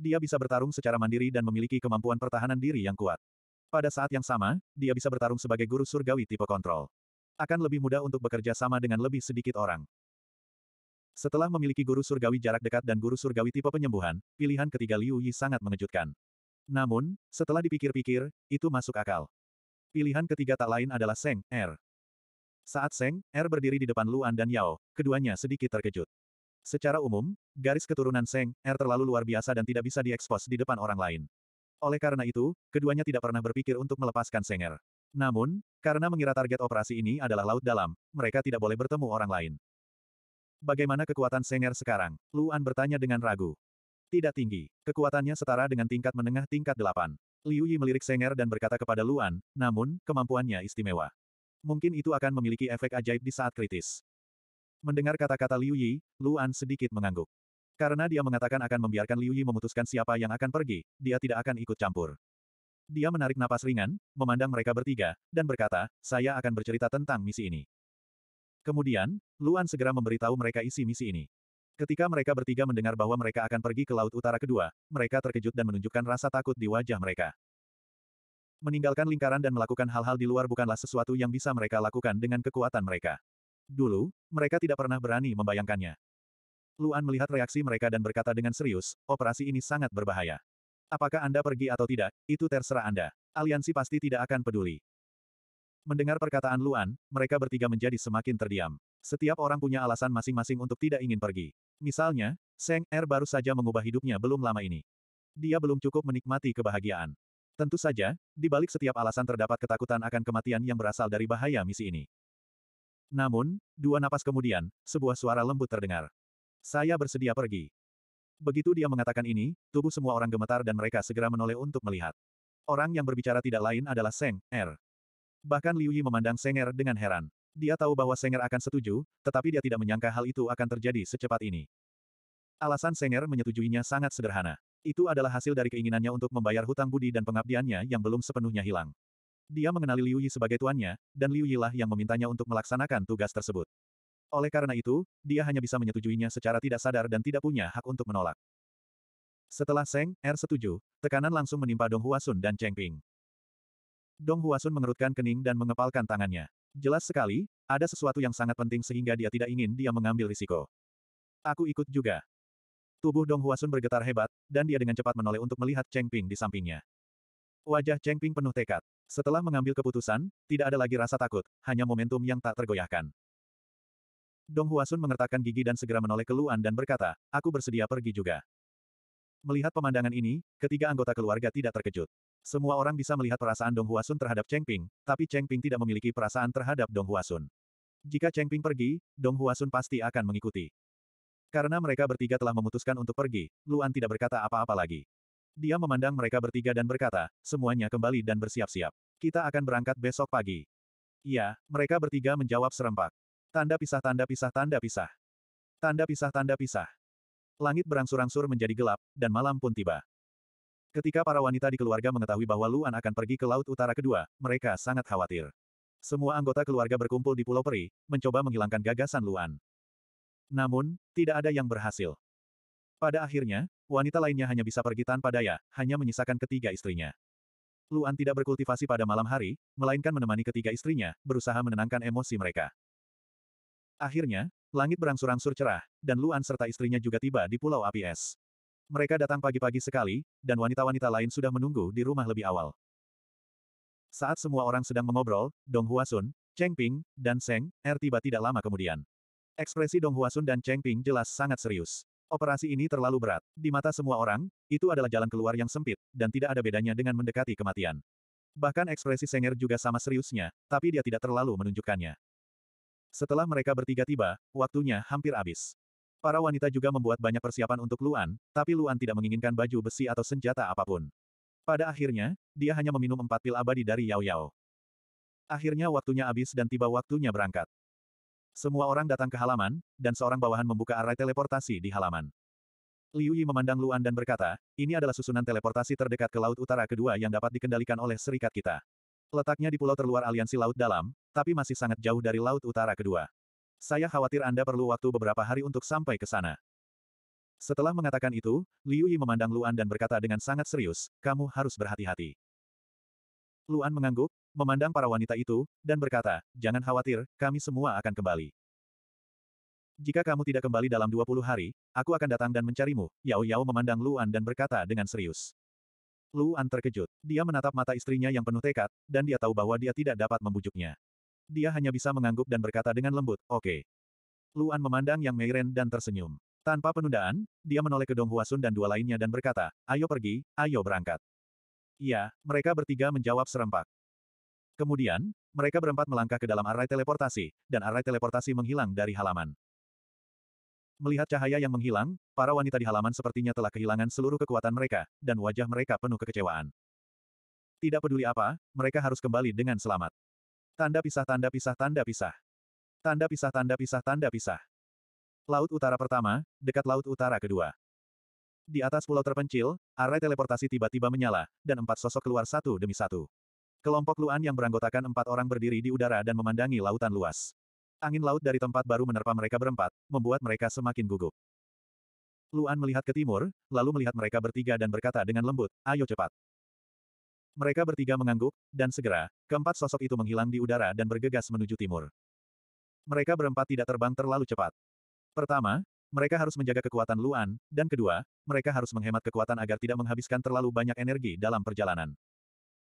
Dia bisa bertarung secara mandiri dan memiliki kemampuan pertahanan diri yang kuat. Pada saat yang sama, dia bisa bertarung sebagai guru surgawi tipe kontrol. Akan lebih mudah untuk bekerja sama dengan lebih sedikit orang. Setelah memiliki guru surgawi jarak dekat dan guru surgawi tipe penyembuhan, pilihan ketiga Liu Yi sangat mengejutkan. Namun, setelah dipikir-pikir, itu masuk akal. Pilihan ketiga tak lain adalah Seng, Er. Saat Seng, Er berdiri di depan Luan dan Yao, keduanya sedikit terkejut. Secara umum, garis keturunan Seng, Er terlalu luar biasa dan tidak bisa diekspos di depan orang lain. Oleh karena itu, keduanya tidak pernah berpikir untuk melepaskan Seng Er. Namun, karena mengira target operasi ini adalah laut dalam, mereka tidak boleh bertemu orang lain. Bagaimana kekuatan Seng Er sekarang? Luan bertanya dengan ragu. Tidak tinggi. Kekuatannya setara dengan tingkat menengah tingkat delapan. Liu Yi melirik Senger dan berkata kepada Luan, namun, kemampuannya istimewa. Mungkin itu akan memiliki efek ajaib di saat kritis. Mendengar kata-kata Liu Yi, Luan sedikit mengangguk. Karena dia mengatakan akan membiarkan Liu Yi memutuskan siapa yang akan pergi, dia tidak akan ikut campur. Dia menarik napas ringan, memandang mereka bertiga, dan berkata, saya akan bercerita tentang misi ini. Kemudian, Luan segera memberitahu mereka isi misi ini. Ketika mereka bertiga mendengar bahwa mereka akan pergi ke Laut Utara Kedua, mereka terkejut dan menunjukkan rasa takut di wajah mereka. Meninggalkan lingkaran dan melakukan hal-hal di luar bukanlah sesuatu yang bisa mereka lakukan dengan kekuatan mereka. Dulu, mereka tidak pernah berani membayangkannya. Luan melihat reaksi mereka dan berkata dengan serius, operasi ini sangat berbahaya. Apakah Anda pergi atau tidak, itu terserah Anda. Aliansi pasti tidak akan peduli. Mendengar perkataan Luan, mereka bertiga menjadi semakin terdiam. Setiap orang punya alasan masing-masing untuk tidak ingin pergi. Misalnya, Seng Er baru saja mengubah hidupnya belum lama ini. Dia belum cukup menikmati kebahagiaan. Tentu saja, di balik setiap alasan terdapat ketakutan akan kematian yang berasal dari bahaya misi ini. Namun, dua napas kemudian, sebuah suara lembut terdengar. Saya bersedia pergi. Begitu dia mengatakan ini, tubuh semua orang gemetar dan mereka segera menoleh untuk melihat. Orang yang berbicara tidak lain adalah Seng Er. Bahkan Liu Yi memandang Seng Er dengan heran. Dia tahu bahwa Senger akan setuju, tetapi dia tidak menyangka hal itu akan terjadi secepat ini. Alasan Senger menyetujuinya sangat sederhana. Itu adalah hasil dari keinginannya untuk membayar hutang budi dan pengabdiannya yang belum sepenuhnya hilang. Dia mengenali Liu Yi sebagai tuannya, dan Liu Yi lah yang memintanya untuk melaksanakan tugas tersebut. Oleh karena itu, dia hanya bisa menyetujuinya secara tidak sadar dan tidak punya hak untuk menolak. Setelah Seng Er setuju, tekanan langsung menimpa Dong Huasun dan Cheng Ping. Dong Huasun mengerutkan kening dan mengepalkan tangannya. Jelas sekali, ada sesuatu yang sangat penting sehingga dia tidak ingin dia mengambil risiko. Aku ikut juga. Tubuh Dong Huasun bergetar hebat, dan dia dengan cepat menoleh untuk melihat Cheng Ping di sampingnya. Wajah Cheng Ping penuh tekad. Setelah mengambil keputusan, tidak ada lagi rasa takut, hanya momentum yang tak tergoyahkan. Dong Huasun mengertakkan gigi dan segera menoleh keluhan dan berkata, aku bersedia pergi juga. Melihat pemandangan ini, ketiga anggota keluarga tidak terkejut. Semua orang bisa melihat perasaan Dong Huasun terhadap Cheng Ping, tapi Cheng Ping tidak memiliki perasaan terhadap Dong Huasun. Jika Cheng Ping pergi, Dong Huasun pasti akan mengikuti. Karena mereka bertiga telah memutuskan untuk pergi, Luan tidak berkata apa-apa lagi. Dia memandang mereka bertiga dan berkata, semuanya kembali dan bersiap-siap. Kita akan berangkat besok pagi. Iya, mereka bertiga menjawab serempak. Tanda pisah tanda pisah tanda pisah. Tanda pisah tanda pisah. Langit berangsur-angsur menjadi gelap, dan malam pun tiba. Ketika para wanita di keluarga mengetahui bahwa Luan akan pergi ke Laut Utara Kedua, mereka sangat khawatir. Semua anggota keluarga berkumpul di Pulau Peri, mencoba menghilangkan gagasan Luan. Namun, tidak ada yang berhasil. Pada akhirnya, wanita lainnya hanya bisa pergi tanpa daya, hanya menyisakan ketiga istrinya. Luan tidak berkultivasi pada malam hari, melainkan menemani ketiga istrinya, berusaha menenangkan emosi mereka. Akhirnya, langit berangsur-angsur cerah, dan Luan serta istrinya juga tiba di Pulau Api Es. Mereka datang pagi-pagi sekali, dan wanita-wanita lain sudah menunggu di rumah lebih awal. Saat semua orang sedang mengobrol, Dong Huasun, Cheng Ping, dan Seng Er tiba tidak lama kemudian. Ekspresi Dong Huasun dan Cheng Ping jelas sangat serius. Operasi ini terlalu berat. Di mata semua orang, itu adalah jalan keluar yang sempit, dan tidak ada bedanya dengan mendekati kematian. Bahkan ekspresi Senger juga sama seriusnya, tapi dia tidak terlalu menunjukkannya. Setelah mereka bertiga tiba, waktunya hampir habis. Para wanita juga membuat banyak persiapan untuk Luan, tapi Luan tidak menginginkan baju besi atau senjata apapun. Pada akhirnya, dia hanya meminum empat pil abadi dari Yao Yao. Akhirnya waktunya habis dan tiba waktunya berangkat. Semua orang datang ke halaman, dan seorang bawahan membuka array teleportasi di halaman. Liu Yi memandang Luan dan berkata, ini adalah susunan teleportasi terdekat ke Laut Utara kedua yang dapat dikendalikan oleh serikat kita. Letaknya di pulau terluar aliansi Laut Dalam, tapi masih sangat jauh dari Laut Utara kedua. Saya khawatir Anda perlu waktu beberapa hari untuk sampai ke sana. Setelah mengatakan itu, Liu Yi memandang Luan dan berkata dengan sangat serius, kamu harus berhati-hati. Luan mengangguk, memandang para wanita itu, dan berkata, jangan khawatir, kami semua akan kembali. Jika kamu tidak kembali dalam 20 hari, aku akan datang dan mencarimu, Yao Yao memandang Luan dan berkata dengan serius. Luan terkejut. Dia menatap mata istrinya yang penuh tekad, dan dia tahu bahwa dia tidak dapat membujuknya. Dia hanya bisa mengangguk dan berkata dengan lembut, oke. Okay. Luan memandang Yang Meiren dan tersenyum. Tanpa penundaan, dia menoleh ke Dong Huasun dan dua lainnya dan berkata, ayo pergi, ayo berangkat. Iya, mereka bertiga menjawab serempak. Kemudian, mereka berempat melangkah ke dalam arai teleportasi, dan arai teleportasi menghilang dari halaman. Melihat cahaya yang menghilang, para wanita di halaman sepertinya telah kehilangan seluruh kekuatan mereka, dan wajah mereka penuh kekecewaan. Tidak peduli apa, mereka harus kembali dengan selamat. Tanda pisah tanda pisah tanda pisah. Tanda pisah tanda pisah tanda pisah. Laut utara pertama, dekat laut utara kedua. Di atas pulau terpencil, array teleportasi tiba-tiba menyala, dan empat sosok keluar satu demi satu. Kelompok Luan yang beranggotakan empat orang berdiri di udara dan memandangi lautan luas. Angin laut dari tempat baru menerpa mereka berempat, membuat mereka semakin gugup. Luan melihat ke timur, lalu melihat mereka bertiga dan berkata dengan lembut, ayo cepat. Mereka bertiga mengangguk, dan segera, keempat sosok itu menghilang di udara dan bergegas menuju timur. Mereka berempat tidak terbang terlalu cepat. Pertama, mereka harus menjaga kekuatan Luan, dan kedua, mereka harus menghemat kekuatan agar tidak menghabiskan terlalu banyak energi dalam perjalanan.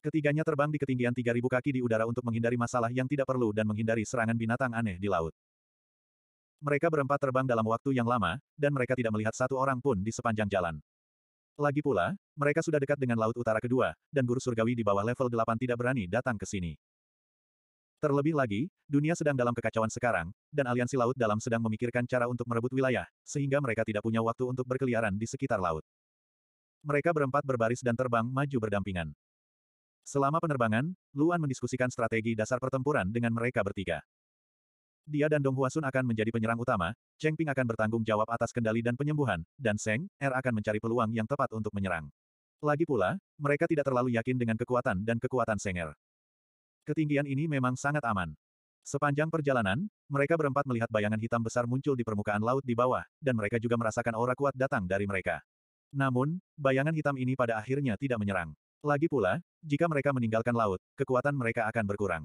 Ketiganya terbang di ketinggian 3000 kaki di udara untuk menghindari masalah yang tidak perlu dan menghindari serangan binatang aneh di laut. Mereka berempat terbang dalam waktu yang lama, dan mereka tidak melihat satu orang pun di sepanjang jalan. Lagi pula, mereka sudah dekat dengan Laut Utara Kedua, dan guru surgawi di bawah level 8 tidak berani datang ke sini. Terlebih lagi, dunia sedang dalam kekacauan sekarang, dan aliansi laut dalam sedang memikirkan cara untuk merebut wilayah, sehingga mereka tidak punya waktu untuk berkeliaran di sekitar laut. Mereka berempat berbaris dan terbang maju berdampingan. Selama penerbangan, Luan mendiskusikan strategi dasar pertempuran dengan mereka bertiga dia dan Dong Huasun akan menjadi penyerang utama, Cheng Ping akan bertanggung jawab atas kendali dan penyembuhan, dan Seng, Er akan mencari peluang yang tepat untuk menyerang. Lagi pula, mereka tidak terlalu yakin dengan kekuatan dan kekuatan Seng Er. Ketinggian ini memang sangat aman. Sepanjang perjalanan, mereka berempat melihat bayangan hitam besar muncul di permukaan laut di bawah, dan mereka juga merasakan aura kuat datang dari mereka. Namun, bayangan hitam ini pada akhirnya tidak menyerang. Lagi pula, jika mereka meninggalkan laut, kekuatan mereka akan berkurang.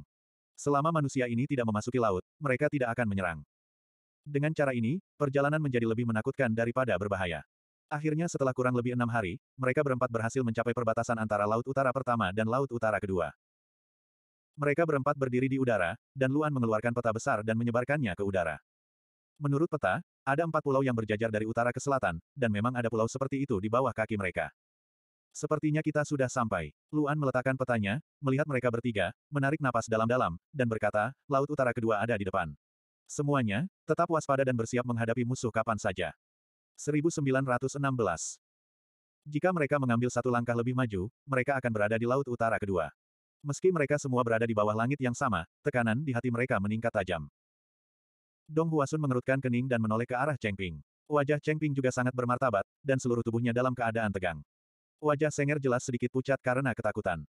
Selama manusia ini tidak memasuki laut, mereka tidak akan menyerang. Dengan cara ini, perjalanan menjadi lebih menakutkan daripada berbahaya. Akhirnya setelah kurang lebih enam hari, mereka berempat berhasil mencapai perbatasan antara Laut Utara Pertama dan Laut Utara Kedua. Mereka berempat berdiri di udara, dan Luan mengeluarkan peta besar dan menyebarkannya ke udara. Menurut peta, ada empat pulau yang berjajar dari utara ke selatan, dan memang ada pulau seperti itu di bawah kaki mereka. Sepertinya kita sudah sampai. Luan meletakkan petanya, melihat mereka bertiga, menarik napas dalam-dalam, dan berkata, Laut Utara kedua ada di depan. Semuanya, tetap waspada dan bersiap menghadapi musuh kapan saja. 1916 Jika mereka mengambil satu langkah lebih maju, mereka akan berada di Laut Utara kedua. Meski mereka semua berada di bawah langit yang sama, tekanan di hati mereka meningkat tajam. Dong Huasun mengerutkan kening dan menoleh ke arah Cheng Ping. Wajah Cheng Ping juga sangat bermartabat, dan seluruh tubuhnya dalam keadaan tegang. Wajah Senger jelas sedikit pucat karena ketakutan.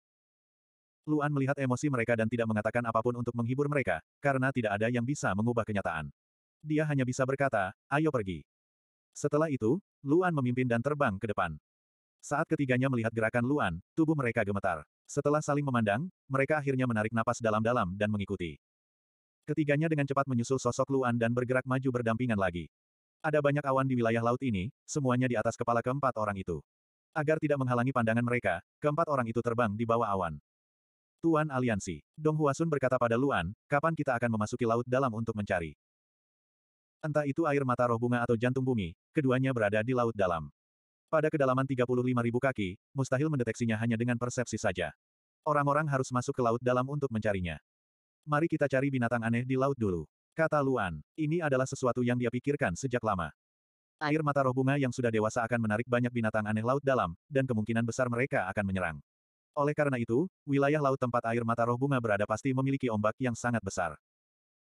Luan melihat emosi mereka dan tidak mengatakan apapun untuk menghibur mereka, karena tidak ada yang bisa mengubah kenyataan. Dia hanya bisa berkata, ayo pergi. Setelah itu, Luan memimpin dan terbang ke depan. Saat ketiganya melihat gerakan Luan, tubuh mereka gemetar. Setelah saling memandang, mereka akhirnya menarik napas dalam-dalam dan mengikuti. Ketiganya dengan cepat menyusul sosok Luan dan bergerak maju berdampingan lagi. Ada banyak awan di wilayah laut ini, semuanya di atas kepala keempat orang itu. Agar tidak menghalangi pandangan mereka, keempat orang itu terbang di bawah awan. Tuan Aliansi, Dong Huasun berkata pada Luan, kapan kita akan memasuki laut dalam untuk mencari. Entah itu air mata roh bunga atau jantung bumi, keduanya berada di laut dalam. Pada kedalaman 35.000 kaki, mustahil mendeteksinya hanya dengan persepsi saja. Orang-orang harus masuk ke laut dalam untuk mencarinya. Mari kita cari binatang aneh di laut dulu. Kata Luan, ini adalah sesuatu yang dia pikirkan sejak lama. Air mata roh bunga yang sudah dewasa akan menarik banyak binatang aneh laut dalam, dan kemungkinan besar mereka akan menyerang. Oleh karena itu, wilayah laut tempat air mata roh bunga berada pasti memiliki ombak yang sangat besar.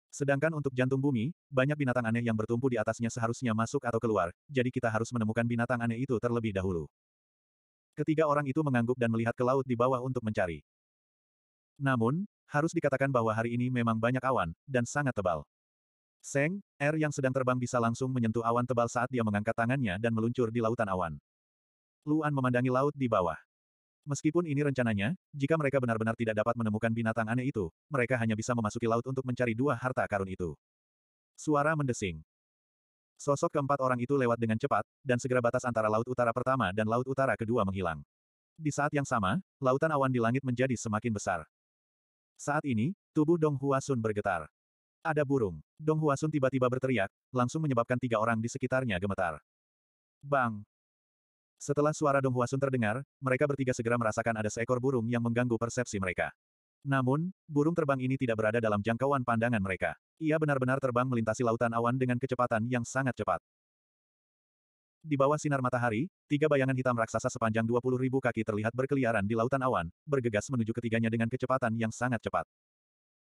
Sedangkan untuk jantung bumi, banyak binatang aneh yang bertumpu di atasnya seharusnya masuk atau keluar, jadi kita harus menemukan binatang aneh itu terlebih dahulu. Ketiga orang itu mengangguk dan melihat ke laut di bawah untuk mencari. Namun, harus dikatakan bahwa hari ini memang banyak awan, dan sangat tebal. Seng, air yang sedang terbang bisa langsung menyentuh awan tebal saat dia mengangkat tangannya dan meluncur di lautan awan. Luan memandangi laut di bawah. Meskipun ini rencananya, jika mereka benar-benar tidak dapat menemukan binatang aneh itu, mereka hanya bisa memasuki laut untuk mencari dua harta karun itu. Suara mendesing. Sosok keempat orang itu lewat dengan cepat, dan segera batas antara Laut Utara pertama dan Laut Utara kedua menghilang. Di saat yang sama, lautan awan di langit menjadi semakin besar. Saat ini, tubuh Dong Hua Sun bergetar. Ada burung. Dong Huasun tiba-tiba berteriak, langsung menyebabkan tiga orang di sekitarnya gemetar. Bang! Setelah suara Dong Huasun terdengar, mereka bertiga segera merasakan ada seekor burung yang mengganggu persepsi mereka. Namun, burung terbang ini tidak berada dalam jangkauan pandangan mereka. Ia benar-benar terbang melintasi lautan awan dengan kecepatan yang sangat cepat. Di bawah sinar matahari, tiga bayangan hitam raksasa sepanjang 20.000 kaki terlihat berkeliaran di lautan awan, bergegas menuju ketiganya dengan kecepatan yang sangat cepat.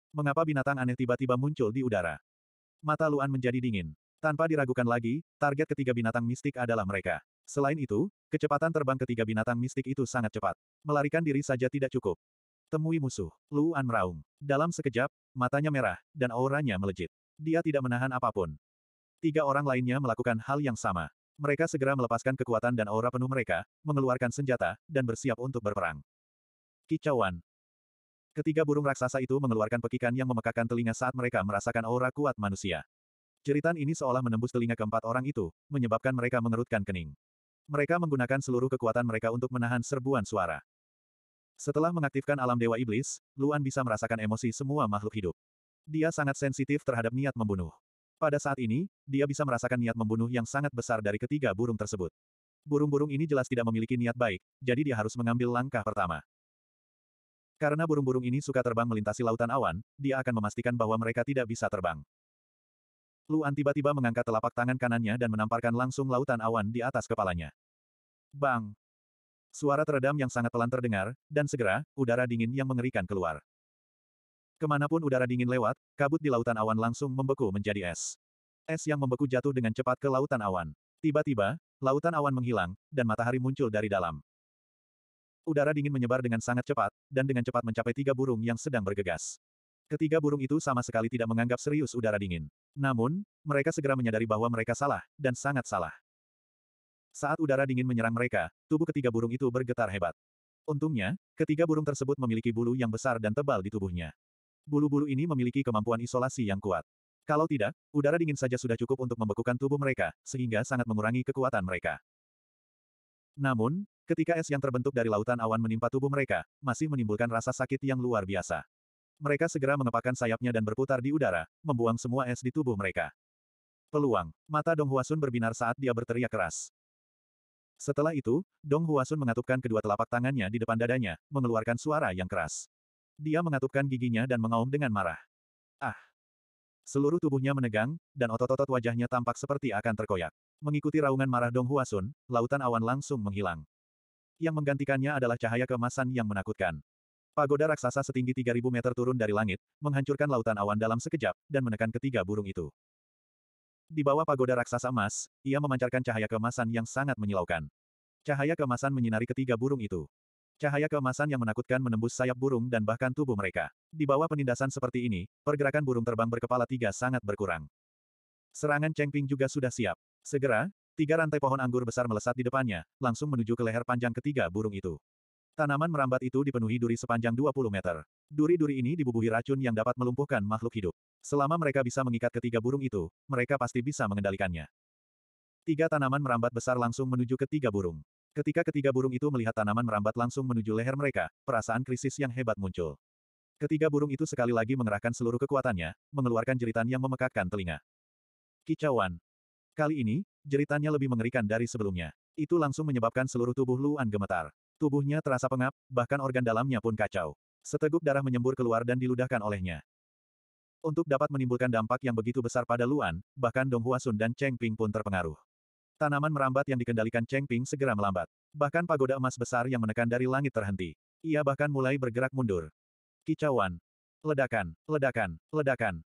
Mengapa binatang aneh tiba-tiba muncul di udara? Mata Luan menjadi dingin. Tanpa diragukan lagi, target ketiga binatang mistik adalah mereka. Selain itu, kecepatan terbang ketiga binatang mistik itu sangat cepat. Melarikan diri saja tidak cukup. Temui musuh, Luan meraung. Dalam sekejap, matanya merah, dan auranya melejit. Dia tidak menahan apapun. Tiga orang lainnya melakukan hal yang sama. Mereka segera melepaskan kekuatan dan aura penuh mereka, mengeluarkan senjata, dan bersiap untuk berperang. Kicauan, Ketiga burung raksasa itu mengeluarkan pekikan yang memekakan telinga saat mereka merasakan aura kuat manusia. Jeritan ini seolah menembus telinga keempat orang itu, menyebabkan mereka mengerutkan kening. Mereka menggunakan seluruh kekuatan mereka untuk menahan serbuan suara. Setelah mengaktifkan alam dewa iblis, Luan bisa merasakan emosi semua makhluk hidup. Dia sangat sensitif terhadap niat membunuh. Pada saat ini, dia bisa merasakan niat membunuh yang sangat besar dari ketiga burung tersebut. Burung-burung ini jelas tidak memiliki niat baik, jadi dia harus mengambil langkah pertama. Karena burung-burung ini suka terbang melintasi lautan awan, dia akan memastikan bahwa mereka tidak bisa terbang. Luan tiba-tiba mengangkat telapak tangan kanannya dan menamparkan langsung lautan awan di atas kepalanya. Bang! Suara teredam yang sangat pelan terdengar, dan segera, udara dingin yang mengerikan keluar. Kemanapun udara dingin lewat, kabut di lautan awan langsung membeku menjadi es. Es yang membeku jatuh dengan cepat ke lautan awan. Tiba-tiba, lautan awan menghilang, dan matahari muncul dari dalam. Udara dingin menyebar dengan sangat cepat, dan dengan cepat mencapai tiga burung yang sedang bergegas. Ketiga burung itu sama sekali tidak menganggap serius udara dingin. Namun, mereka segera menyadari bahwa mereka salah, dan sangat salah. Saat udara dingin menyerang mereka, tubuh ketiga burung itu bergetar hebat. Untungnya, ketiga burung tersebut memiliki bulu yang besar dan tebal di tubuhnya. Bulu-bulu ini memiliki kemampuan isolasi yang kuat. Kalau tidak, udara dingin saja sudah cukup untuk membekukan tubuh mereka, sehingga sangat mengurangi kekuatan mereka. Namun, Ketika es yang terbentuk dari lautan awan menimpa tubuh mereka, masih menimbulkan rasa sakit yang luar biasa. Mereka segera mengepakkan sayapnya dan berputar di udara, membuang semua es di tubuh mereka. Peluang. Mata Dong Huasun berbinar saat dia berteriak keras. Setelah itu, Dong Huasun mengatupkan kedua telapak tangannya di depan dadanya, mengeluarkan suara yang keras. Dia mengatupkan giginya dan mengaum dengan marah. Ah! Seluruh tubuhnya menegang, dan otot-otot wajahnya tampak seperti akan terkoyak. Mengikuti raungan marah Dong Huasun, lautan awan langsung menghilang. Yang menggantikannya adalah cahaya kemasan yang menakutkan. Pagoda raksasa setinggi 3000 meter turun dari langit, menghancurkan lautan awan dalam sekejap, dan menekan ketiga burung itu. Di bawah pagoda raksasa emas, ia memancarkan cahaya kemasan yang sangat menyilaukan. Cahaya kemasan menyinari ketiga burung itu. Cahaya kemasan yang menakutkan menembus sayap burung dan bahkan tubuh mereka. Di bawah penindasan seperti ini, pergerakan burung terbang berkepala tiga sangat berkurang. Serangan Cheng Ping juga sudah siap. Segera, Tiga rantai pohon anggur besar melesat di depannya, langsung menuju ke leher panjang ketiga burung itu. Tanaman merambat itu dipenuhi duri sepanjang 20 meter. Duri-duri ini dibubuhi racun yang dapat melumpuhkan makhluk hidup. Selama mereka bisa mengikat ketiga burung itu, mereka pasti bisa mengendalikannya. Tiga tanaman merambat besar langsung menuju ketiga burung. Ketika ketiga burung itu melihat tanaman merambat langsung menuju leher mereka, perasaan krisis yang hebat muncul. Ketiga burung itu sekali lagi mengerahkan seluruh kekuatannya, mengeluarkan jeritan yang memekakkan telinga. Kicauan, Kali ini, jeritannya lebih mengerikan dari sebelumnya. Itu langsung menyebabkan seluruh tubuh Luan gemetar. Tubuhnya terasa pengap, bahkan organ dalamnya pun kacau. Seteguk darah menyembur keluar dan diludahkan olehnya. Untuk dapat menimbulkan dampak yang begitu besar pada Luan, bahkan Dong Hua Huasun dan Cheng Ping pun terpengaruh. Tanaman merambat yang dikendalikan Cheng Ping segera melambat. Bahkan pagoda emas besar yang menekan dari langit terhenti. Ia bahkan mulai bergerak mundur. Kicauan. Ledakan, ledakan, ledakan.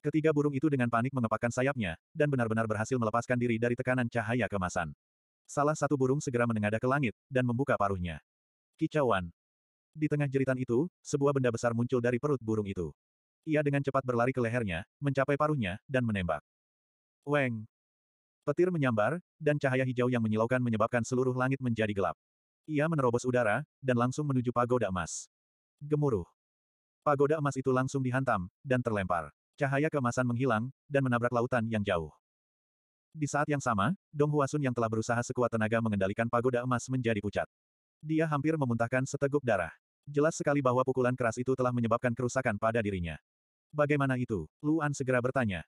Ketiga burung itu dengan panik mengepakkan sayapnya, dan benar-benar berhasil melepaskan diri dari tekanan cahaya kemasan. Salah satu burung segera menengadah ke langit, dan membuka paruhnya. Kicauan. Di tengah jeritan itu, sebuah benda besar muncul dari perut burung itu. Ia dengan cepat berlari ke lehernya, mencapai paruhnya, dan menembak. Weng. Petir menyambar, dan cahaya hijau yang menyilaukan menyebabkan seluruh langit menjadi gelap. Ia menerobos udara, dan langsung menuju pagoda emas. Gemuruh. Pagoda emas itu langsung dihantam, dan terlempar. Cahaya kemasan menghilang, dan menabrak lautan yang jauh. Di saat yang sama, Dong Huasun yang telah berusaha sekuat tenaga mengendalikan pagoda emas menjadi pucat. Dia hampir memuntahkan seteguk darah. Jelas sekali bahwa pukulan keras itu telah menyebabkan kerusakan pada dirinya. Bagaimana itu? Luan segera bertanya.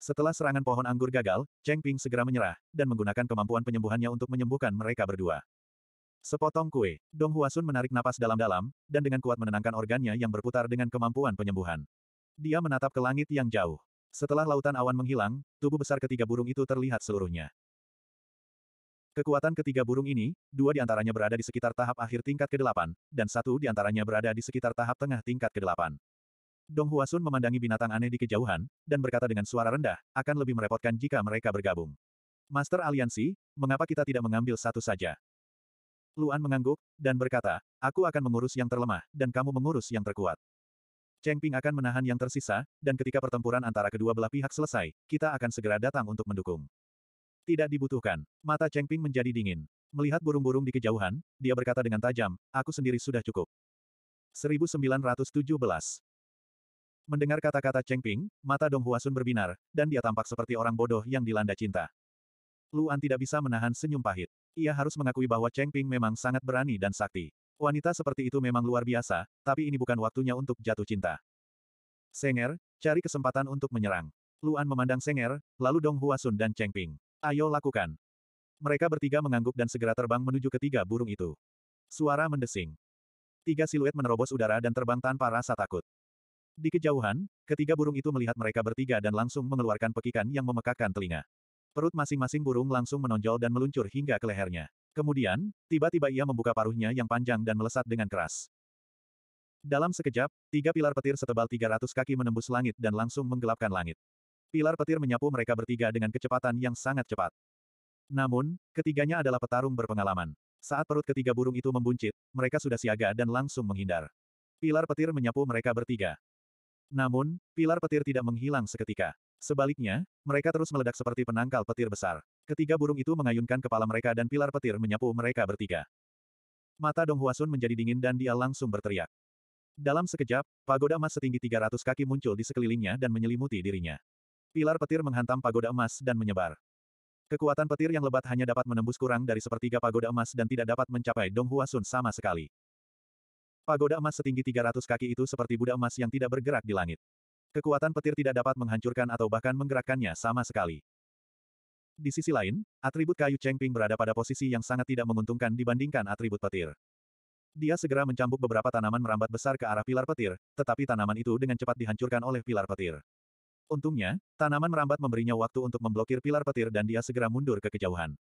Setelah serangan pohon anggur gagal, Cheng Ping segera menyerah, dan menggunakan kemampuan penyembuhannya untuk menyembuhkan mereka berdua. Sepotong kue, Dong Huasun menarik napas dalam-dalam, dan dengan kuat menenangkan organnya yang berputar dengan kemampuan penyembuhan. Dia menatap ke langit yang jauh. Setelah lautan awan menghilang, tubuh besar ketiga burung itu terlihat seluruhnya. Kekuatan ketiga burung ini, dua di antaranya berada di sekitar tahap akhir tingkat ke-8, dan satu di antaranya berada di sekitar tahap tengah tingkat ke-8. Dong Huasun memandangi binatang aneh di kejauhan, dan berkata dengan suara rendah, akan lebih merepotkan jika mereka bergabung. Master Aliansi, mengapa kita tidak mengambil satu saja? Luan mengangguk, dan berkata, aku akan mengurus yang terlemah, dan kamu mengurus yang terkuat. Cheng Ping akan menahan yang tersisa, dan ketika pertempuran antara kedua belah pihak selesai, kita akan segera datang untuk mendukung. Tidak dibutuhkan. Mata Cheng Ping menjadi dingin. Melihat burung-burung di kejauhan, dia berkata dengan tajam, aku sendiri sudah cukup. 1917. Mendengar kata-kata Cheng Ping, mata Dong Huasun berbinar, dan dia tampak seperti orang bodoh yang dilanda cinta. Luan tidak bisa menahan senyum pahit. Ia harus mengakui bahwa Cheng Ping memang sangat berani dan sakti. Wanita seperti itu memang luar biasa, tapi ini bukan waktunya untuk jatuh cinta. Senger, cari kesempatan untuk menyerang. Luan memandang Senger, lalu Dong Huasun dan Cheng Ping. Ayo lakukan. Mereka bertiga mengangguk dan segera terbang menuju ketiga burung itu. Suara mendesing. Tiga siluet menerobos udara dan terbang tanpa rasa takut. Di kejauhan, ketiga burung itu melihat mereka bertiga dan langsung mengeluarkan pekikan yang memekakkan telinga. Perut masing-masing burung langsung menonjol dan meluncur hingga ke lehernya. Kemudian, tiba-tiba ia membuka paruhnya yang panjang dan melesat dengan keras. Dalam sekejap, tiga pilar petir setebal 300 kaki menembus langit dan langsung menggelapkan langit. Pilar petir menyapu mereka bertiga dengan kecepatan yang sangat cepat. Namun, ketiganya adalah petarung berpengalaman. Saat perut ketiga burung itu membuncit, mereka sudah siaga dan langsung menghindar. Pilar petir menyapu mereka bertiga. Namun, pilar petir tidak menghilang seketika. Sebaliknya, mereka terus meledak seperti penangkal petir besar. Ketiga burung itu mengayunkan kepala mereka dan pilar petir menyapu mereka bertiga. Mata Dong Huasun menjadi dingin dan dia langsung berteriak. Dalam sekejap, pagoda emas setinggi 300 kaki muncul di sekelilingnya dan menyelimuti dirinya. Pilar petir menghantam pagoda emas dan menyebar. Kekuatan petir yang lebat hanya dapat menembus kurang dari sepertiga pagoda emas dan tidak dapat mencapai Dong Huasun sama sekali. Pagoda emas setinggi 300 kaki itu seperti Buddha emas yang tidak bergerak di langit. Kekuatan petir tidak dapat menghancurkan atau bahkan menggerakkannya sama sekali. Di sisi lain, atribut kayu Chengping berada pada posisi yang sangat tidak menguntungkan dibandingkan atribut petir. Dia segera mencambuk beberapa tanaman merambat besar ke arah pilar petir, tetapi tanaman itu dengan cepat dihancurkan oleh pilar petir. Untungnya, tanaman merambat memberinya waktu untuk memblokir pilar petir dan dia segera mundur ke kejauhan.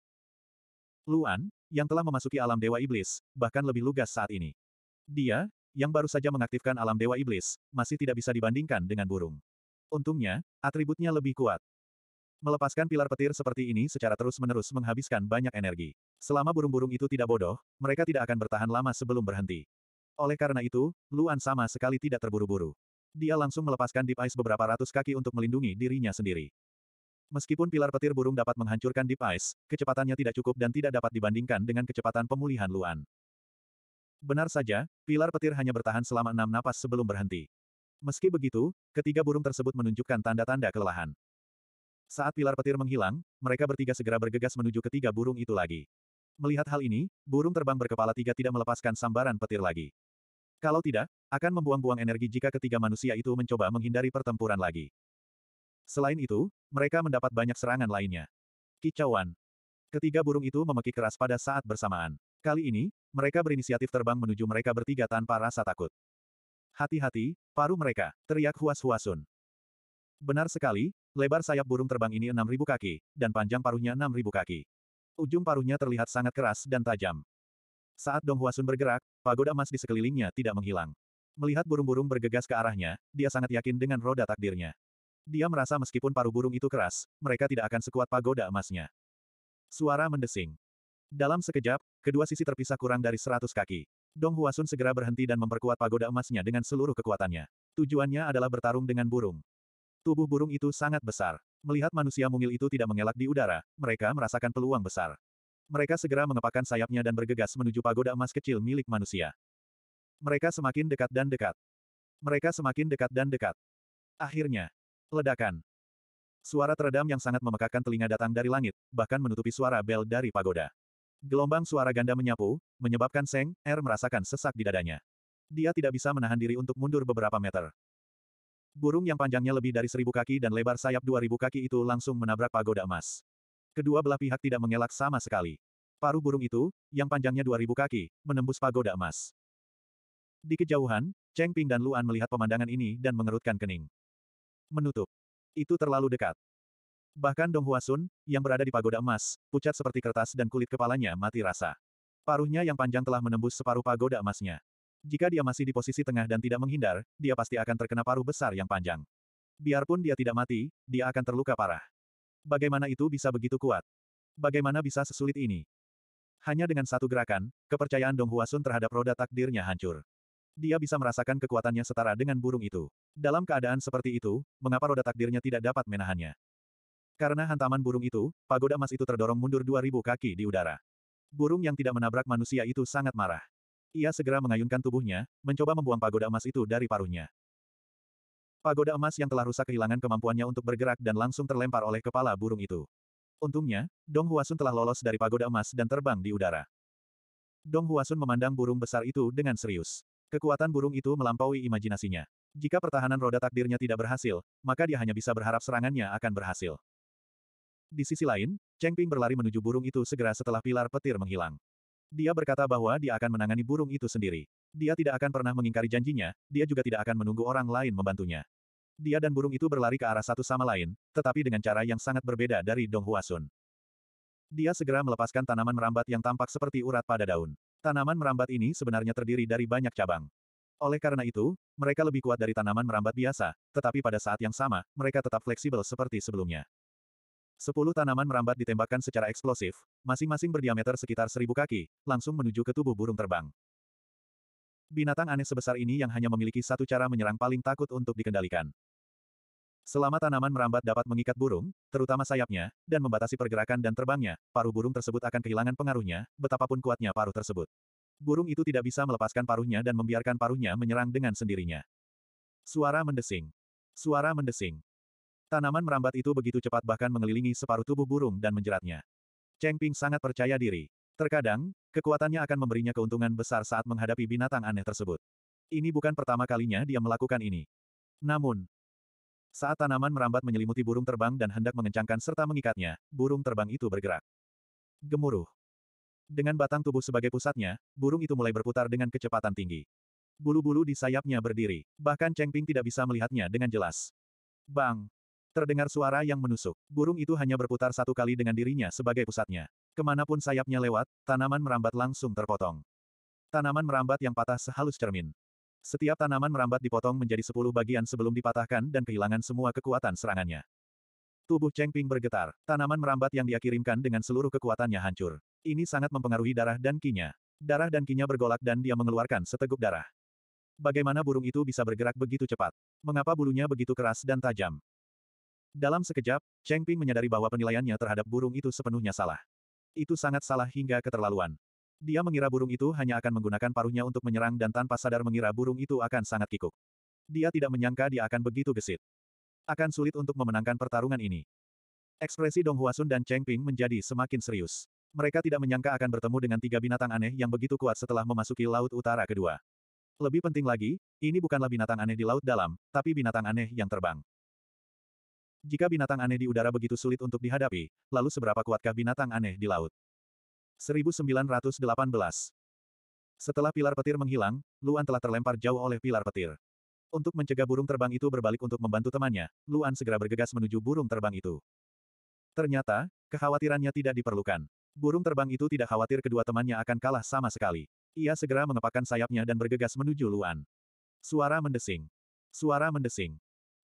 Luan, yang telah memasuki alam Dewa Iblis, bahkan lebih lugas saat ini. Dia, yang baru saja mengaktifkan alam Dewa Iblis, masih tidak bisa dibandingkan dengan burung. Untungnya, atributnya lebih kuat. Melepaskan pilar petir seperti ini secara terus-menerus menghabiskan banyak energi. Selama burung-burung itu tidak bodoh, mereka tidak akan bertahan lama sebelum berhenti. Oleh karena itu, Luan sama sekali tidak terburu-buru. Dia langsung melepaskan Deep Ice beberapa ratus kaki untuk melindungi dirinya sendiri. Meskipun pilar petir burung dapat menghancurkan Deep Ice, kecepatannya tidak cukup dan tidak dapat dibandingkan dengan kecepatan pemulihan Luan. Benar saja, pilar petir hanya bertahan selama enam napas sebelum berhenti. Meski begitu, ketiga burung tersebut menunjukkan tanda-tanda kelelahan. Saat pilar petir menghilang, mereka bertiga segera bergegas menuju ketiga burung itu lagi. Melihat hal ini, burung terbang berkepala tiga tidak melepaskan sambaran petir lagi. Kalau tidak, akan membuang-buang energi jika ketiga manusia itu mencoba menghindari pertempuran lagi. Selain itu, mereka mendapat banyak serangan lainnya. Kicauan. Ketiga burung itu memekik keras pada saat bersamaan. Kali ini, mereka berinisiatif terbang menuju mereka bertiga tanpa rasa takut. Hati-hati, paru mereka, teriak Huas Huasun. Benar sekali, Lebar sayap burung terbang ini 6.000 kaki, dan panjang paruhnya 6.000 kaki. Ujung paruhnya terlihat sangat keras dan tajam. Saat Dong Huasun bergerak, pagoda emas di sekelilingnya tidak menghilang. Melihat burung-burung bergegas ke arahnya, dia sangat yakin dengan roda takdirnya. Dia merasa meskipun paruh burung itu keras, mereka tidak akan sekuat pagoda emasnya. Suara mendesing. Dalam sekejap, kedua sisi terpisah kurang dari 100 kaki. Dong Huasun segera berhenti dan memperkuat pagoda emasnya dengan seluruh kekuatannya. Tujuannya adalah bertarung dengan burung. Tubuh burung itu sangat besar. Melihat manusia mungil itu tidak mengelak di udara, mereka merasakan peluang besar. Mereka segera mengepakkan sayapnya dan bergegas menuju pagoda emas kecil milik manusia. Mereka semakin dekat dan dekat. Mereka semakin dekat dan dekat. Akhirnya, ledakan. Suara teredam yang sangat memekakkan telinga datang dari langit, bahkan menutupi suara bel dari pagoda. Gelombang suara ganda menyapu, menyebabkan Seng Er merasakan sesak di dadanya. Dia tidak bisa menahan diri untuk mundur beberapa meter. Burung yang panjangnya lebih dari seribu kaki dan lebar sayap dua ribu kaki itu langsung menabrak pagoda emas. Kedua belah pihak tidak mengelak sama sekali. Paruh burung itu, yang panjangnya dua ribu kaki, menembus pagoda emas. Di kejauhan, Cheng Ping dan Luan melihat pemandangan ini dan mengerutkan kening. Menutup. Itu terlalu dekat. Bahkan Dong Huasun, yang berada di pagoda emas, pucat seperti kertas dan kulit kepalanya mati rasa. Paruhnya yang panjang telah menembus separuh pagoda emasnya. Jika dia masih di posisi tengah dan tidak menghindar, dia pasti akan terkena paruh besar yang panjang. Biarpun dia tidak mati, dia akan terluka parah. Bagaimana itu bisa begitu kuat? Bagaimana bisa sesulit ini? Hanya dengan satu gerakan, kepercayaan Dong Huasun terhadap roda takdirnya hancur. Dia bisa merasakan kekuatannya setara dengan burung itu. Dalam keadaan seperti itu, mengapa roda takdirnya tidak dapat menahannya? Karena hantaman burung itu, pagoda emas itu terdorong mundur 2000 kaki di udara. Burung yang tidak menabrak manusia itu sangat marah. Ia segera mengayunkan tubuhnya, mencoba membuang pagoda emas itu dari paruhnya. Pagoda emas yang telah rusak kehilangan kemampuannya untuk bergerak dan langsung terlempar oleh kepala burung itu. Untungnya, Dong Huasun telah lolos dari pagoda emas dan terbang di udara. Dong Huasun memandang burung besar itu dengan serius. Kekuatan burung itu melampaui imajinasinya. Jika pertahanan roda takdirnya tidak berhasil, maka dia hanya bisa berharap serangannya akan berhasil. Di sisi lain, Cheng Ping berlari menuju burung itu segera setelah pilar petir menghilang. Dia berkata bahwa dia akan menangani burung itu sendiri. Dia tidak akan pernah mengingkari janjinya, dia juga tidak akan menunggu orang lain membantunya. Dia dan burung itu berlari ke arah satu sama lain, tetapi dengan cara yang sangat berbeda dari Dong Huasun. Dia segera melepaskan tanaman merambat yang tampak seperti urat pada daun. Tanaman merambat ini sebenarnya terdiri dari banyak cabang. Oleh karena itu, mereka lebih kuat dari tanaman merambat biasa, tetapi pada saat yang sama, mereka tetap fleksibel seperti sebelumnya. Sepuluh tanaman merambat ditembakkan secara eksplosif, masing-masing berdiameter sekitar seribu kaki, langsung menuju ke tubuh burung terbang. Binatang aneh sebesar ini yang hanya memiliki satu cara menyerang paling takut untuk dikendalikan. Selama tanaman merambat dapat mengikat burung, terutama sayapnya, dan membatasi pergerakan dan terbangnya, paruh burung tersebut akan kehilangan pengaruhnya, betapapun kuatnya paruh tersebut. Burung itu tidak bisa melepaskan paruhnya dan membiarkan paruhnya menyerang dengan sendirinya. Suara mendesing. Suara mendesing. Tanaman merambat itu begitu cepat bahkan mengelilingi separuh tubuh burung dan menjeratnya. Cheng Ping sangat percaya diri. Terkadang, kekuatannya akan memberinya keuntungan besar saat menghadapi binatang aneh tersebut. Ini bukan pertama kalinya dia melakukan ini. Namun, saat tanaman merambat menyelimuti burung terbang dan hendak mengencangkan serta mengikatnya, burung terbang itu bergerak. Gemuruh. Dengan batang tubuh sebagai pusatnya, burung itu mulai berputar dengan kecepatan tinggi. Bulu-bulu di sayapnya berdiri, bahkan Cheng Ping tidak bisa melihatnya dengan jelas. Bang! Terdengar suara yang menusuk. Burung itu hanya berputar satu kali dengan dirinya sebagai pusatnya. Kemanapun sayapnya lewat, tanaman merambat langsung terpotong. Tanaman merambat yang patah sehalus cermin. Setiap tanaman merambat dipotong menjadi sepuluh bagian sebelum dipatahkan dan kehilangan semua kekuatan serangannya. Tubuh Cheng Ping bergetar. Tanaman merambat yang dia kirimkan dengan seluruh kekuatannya hancur. Ini sangat mempengaruhi darah dan kinya. Darah dan kinya bergolak dan dia mengeluarkan seteguk darah. Bagaimana burung itu bisa bergerak begitu cepat? Mengapa bulunya begitu keras dan tajam? Dalam sekejap, Cheng Ping menyadari bahwa penilaiannya terhadap burung itu sepenuhnya salah. Itu sangat salah hingga keterlaluan. Dia mengira burung itu hanya akan menggunakan paruhnya untuk menyerang dan tanpa sadar mengira burung itu akan sangat kikuk. Dia tidak menyangka dia akan begitu gesit. Akan sulit untuk memenangkan pertarungan ini. Ekspresi Dong Huasun dan Cheng Ping menjadi semakin serius. Mereka tidak menyangka akan bertemu dengan tiga binatang aneh yang begitu kuat setelah memasuki Laut Utara kedua. Lebih penting lagi, ini bukanlah binatang aneh di Laut Dalam, tapi binatang aneh yang terbang. Jika binatang aneh di udara begitu sulit untuk dihadapi, lalu seberapa kuatkah binatang aneh di laut? 1918 Setelah pilar petir menghilang, Luan telah terlempar jauh oleh pilar petir. Untuk mencegah burung terbang itu berbalik untuk membantu temannya, Luan segera bergegas menuju burung terbang itu. Ternyata, kekhawatirannya tidak diperlukan. Burung terbang itu tidak khawatir kedua temannya akan kalah sama sekali. Ia segera mengepakkan sayapnya dan bergegas menuju Luan. Suara mendesing. Suara mendesing.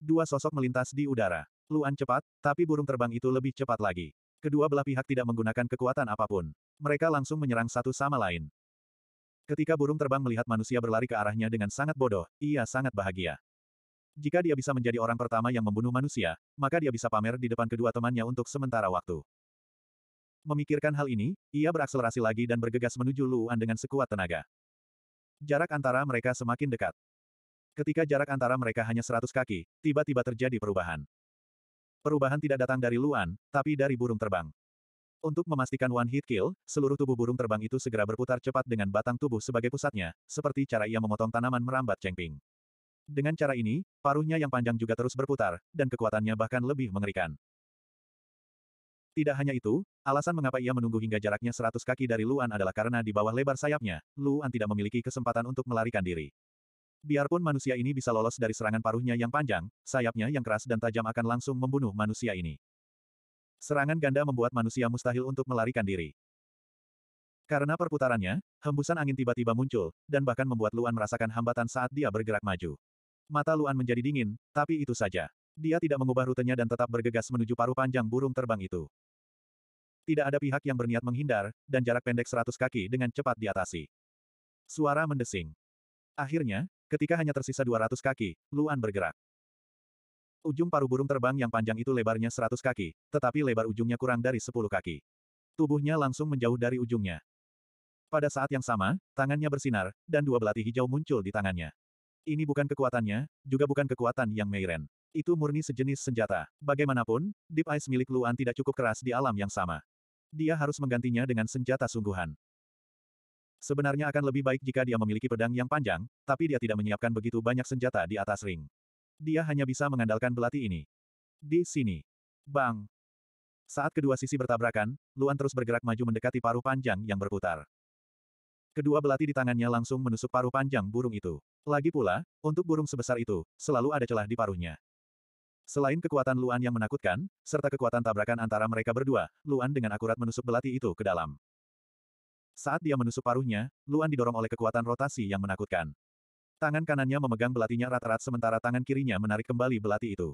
Dua sosok melintas di udara. Luan cepat, tapi burung terbang itu lebih cepat lagi. Kedua belah pihak tidak menggunakan kekuatan apapun. Mereka langsung menyerang satu sama lain. Ketika burung terbang melihat manusia berlari ke arahnya dengan sangat bodoh, ia sangat bahagia. Jika dia bisa menjadi orang pertama yang membunuh manusia, maka dia bisa pamer di depan kedua temannya untuk sementara waktu. Memikirkan hal ini, ia berakselerasi lagi dan bergegas menuju Luan dengan sekuat tenaga. Jarak antara mereka semakin dekat. Ketika jarak antara mereka hanya 100 kaki, tiba-tiba terjadi perubahan. Perubahan tidak datang dari Luan, tapi dari burung terbang. Untuk memastikan one hit kill, seluruh tubuh burung terbang itu segera berputar cepat dengan batang tubuh sebagai pusatnya, seperti cara ia memotong tanaman merambat cengping. Dengan cara ini, paruhnya yang panjang juga terus berputar, dan kekuatannya bahkan lebih mengerikan. Tidak hanya itu, alasan mengapa ia menunggu hingga jaraknya 100 kaki dari Luan adalah karena di bawah lebar sayapnya, Luan tidak memiliki kesempatan untuk melarikan diri. Biarpun manusia ini bisa lolos dari serangan paruhnya yang panjang, sayapnya yang keras dan tajam akan langsung membunuh manusia ini. Serangan ganda membuat manusia mustahil untuk melarikan diri. Karena perputarannya, hembusan angin tiba-tiba muncul, dan bahkan membuat Luan merasakan hambatan saat dia bergerak maju. Mata Luan menjadi dingin, tapi itu saja. Dia tidak mengubah rutenya dan tetap bergegas menuju paruh panjang burung terbang itu. Tidak ada pihak yang berniat menghindar, dan jarak pendek seratus kaki dengan cepat diatasi. Suara mendesing. Akhirnya, Ketika hanya tersisa 200 kaki, Luan bergerak. Ujung paru burung terbang yang panjang itu lebarnya 100 kaki, tetapi lebar ujungnya kurang dari 10 kaki. Tubuhnya langsung menjauh dari ujungnya. Pada saat yang sama, tangannya bersinar, dan dua belati hijau muncul di tangannya. Ini bukan kekuatannya, juga bukan kekuatan yang Meiren. Itu murni sejenis senjata. Bagaimanapun, Deep Ice milik Luan tidak cukup keras di alam yang sama. Dia harus menggantinya dengan senjata sungguhan. Sebenarnya akan lebih baik jika dia memiliki pedang yang panjang, tapi dia tidak menyiapkan begitu banyak senjata di atas ring. Dia hanya bisa mengandalkan belati ini. Di sini. Bang. Saat kedua sisi bertabrakan, Luan terus bergerak maju mendekati paruh panjang yang berputar. Kedua belati di tangannya langsung menusuk paruh panjang burung itu. Lagi pula, untuk burung sebesar itu, selalu ada celah di paruhnya. Selain kekuatan Luan yang menakutkan, serta kekuatan tabrakan antara mereka berdua, Luan dengan akurat menusuk belati itu ke dalam. Saat dia menusuk paruhnya, Luan didorong oleh kekuatan rotasi yang menakutkan. Tangan kanannya memegang belatinya rata rata sementara tangan kirinya menarik kembali belati itu.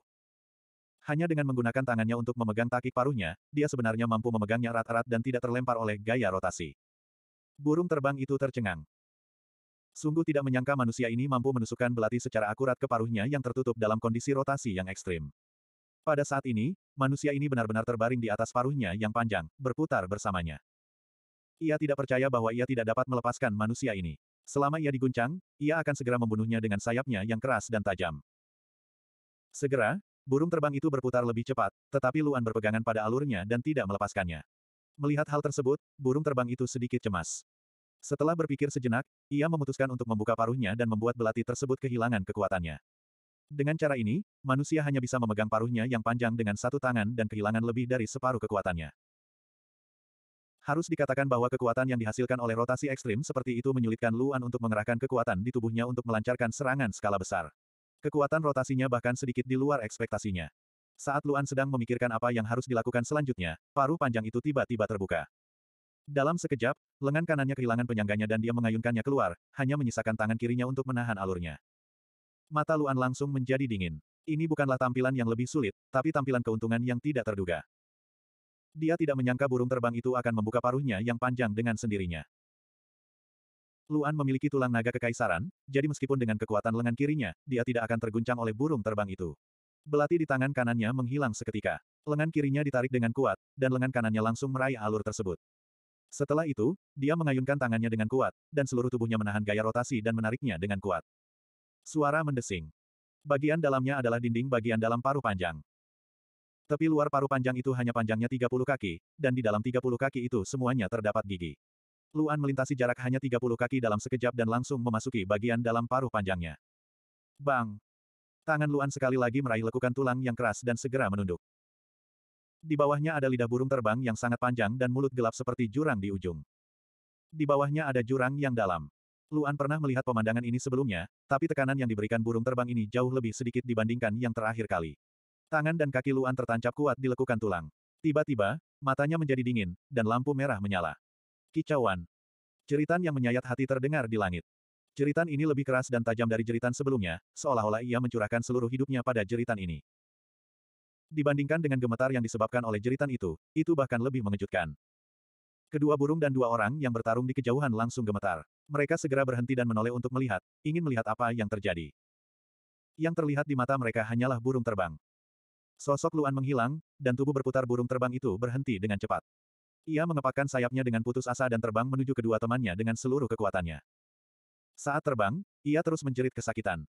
Hanya dengan menggunakan tangannya untuk memegang takik paruhnya, dia sebenarnya mampu memegangnya rata rata dan tidak terlempar oleh gaya rotasi. Burung terbang itu tercengang. Sungguh tidak menyangka manusia ini mampu menusukkan belati secara akurat ke paruhnya yang tertutup dalam kondisi rotasi yang ekstrim. Pada saat ini, manusia ini benar-benar terbaring di atas paruhnya yang panjang, berputar bersamanya. Ia tidak percaya bahwa ia tidak dapat melepaskan manusia ini. Selama ia diguncang, ia akan segera membunuhnya dengan sayapnya yang keras dan tajam. Segera, burung terbang itu berputar lebih cepat, tetapi Luan berpegangan pada alurnya dan tidak melepaskannya. Melihat hal tersebut, burung terbang itu sedikit cemas. Setelah berpikir sejenak, ia memutuskan untuk membuka paruhnya dan membuat belati tersebut kehilangan kekuatannya. Dengan cara ini, manusia hanya bisa memegang paruhnya yang panjang dengan satu tangan dan kehilangan lebih dari separuh kekuatannya. Harus dikatakan bahwa kekuatan yang dihasilkan oleh rotasi ekstrim seperti itu menyulitkan Luan untuk mengerahkan kekuatan di tubuhnya untuk melancarkan serangan skala besar. Kekuatan rotasinya bahkan sedikit di luar ekspektasinya. Saat Luan sedang memikirkan apa yang harus dilakukan selanjutnya, paru panjang itu tiba-tiba terbuka. Dalam sekejap, lengan kanannya kehilangan penyangganya dan dia mengayunkannya keluar, hanya menyisakan tangan kirinya untuk menahan alurnya. Mata Luan langsung menjadi dingin. Ini bukanlah tampilan yang lebih sulit, tapi tampilan keuntungan yang tidak terduga. Dia tidak menyangka burung terbang itu akan membuka paruhnya yang panjang dengan sendirinya. Luan memiliki tulang naga kekaisaran, jadi meskipun dengan kekuatan lengan kirinya, dia tidak akan terguncang oleh burung terbang itu. Belati di tangan kanannya menghilang seketika. Lengan kirinya ditarik dengan kuat, dan lengan kanannya langsung meraih alur tersebut. Setelah itu, dia mengayunkan tangannya dengan kuat, dan seluruh tubuhnya menahan gaya rotasi dan menariknya dengan kuat. Suara mendesing. Bagian dalamnya adalah dinding bagian dalam paruh panjang. Tepi luar paru panjang itu hanya panjangnya 30 kaki, dan di dalam 30 kaki itu semuanya terdapat gigi. Luan melintasi jarak hanya 30 kaki dalam sekejap dan langsung memasuki bagian dalam paruh panjangnya. Bang! Tangan Luan sekali lagi meraih lekukan tulang yang keras dan segera menunduk. Di bawahnya ada lidah burung terbang yang sangat panjang dan mulut gelap seperti jurang di ujung. Di bawahnya ada jurang yang dalam. Luan pernah melihat pemandangan ini sebelumnya, tapi tekanan yang diberikan burung terbang ini jauh lebih sedikit dibandingkan yang terakhir kali. Tangan dan kaki Luan tertancap kuat di lekukan tulang. Tiba-tiba, matanya menjadi dingin, dan lampu merah menyala. Kicauan. Jeritan yang menyayat hati terdengar di langit. Jeritan ini lebih keras dan tajam dari jeritan sebelumnya, seolah-olah ia mencurahkan seluruh hidupnya pada jeritan ini. Dibandingkan dengan gemetar yang disebabkan oleh jeritan itu, itu bahkan lebih mengejutkan. Kedua burung dan dua orang yang bertarung di kejauhan langsung gemetar. Mereka segera berhenti dan menoleh untuk melihat, ingin melihat apa yang terjadi. Yang terlihat di mata mereka hanyalah burung terbang. Sosok Luan menghilang, dan tubuh berputar burung terbang itu berhenti dengan cepat. Ia mengepakkan sayapnya dengan putus asa dan terbang menuju kedua temannya dengan seluruh kekuatannya. Saat terbang, ia terus menjerit kesakitan.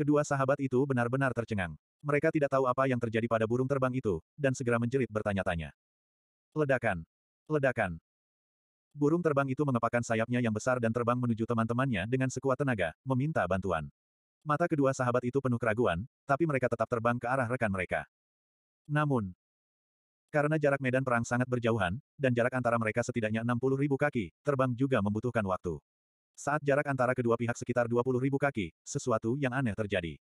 Kedua sahabat itu benar-benar tercengang. Mereka tidak tahu apa yang terjadi pada burung terbang itu, dan segera menjerit bertanya-tanya. Ledakan! Ledakan! Burung terbang itu mengepakkan sayapnya yang besar dan terbang menuju teman-temannya dengan sekuat tenaga, meminta bantuan. Mata kedua sahabat itu penuh keraguan, tapi mereka tetap terbang ke arah rekan mereka. Namun, karena jarak medan perang sangat berjauhan, dan jarak antara mereka setidaknya ribu kaki, terbang juga membutuhkan waktu. Saat jarak antara kedua pihak sekitar ribu kaki, sesuatu yang aneh terjadi.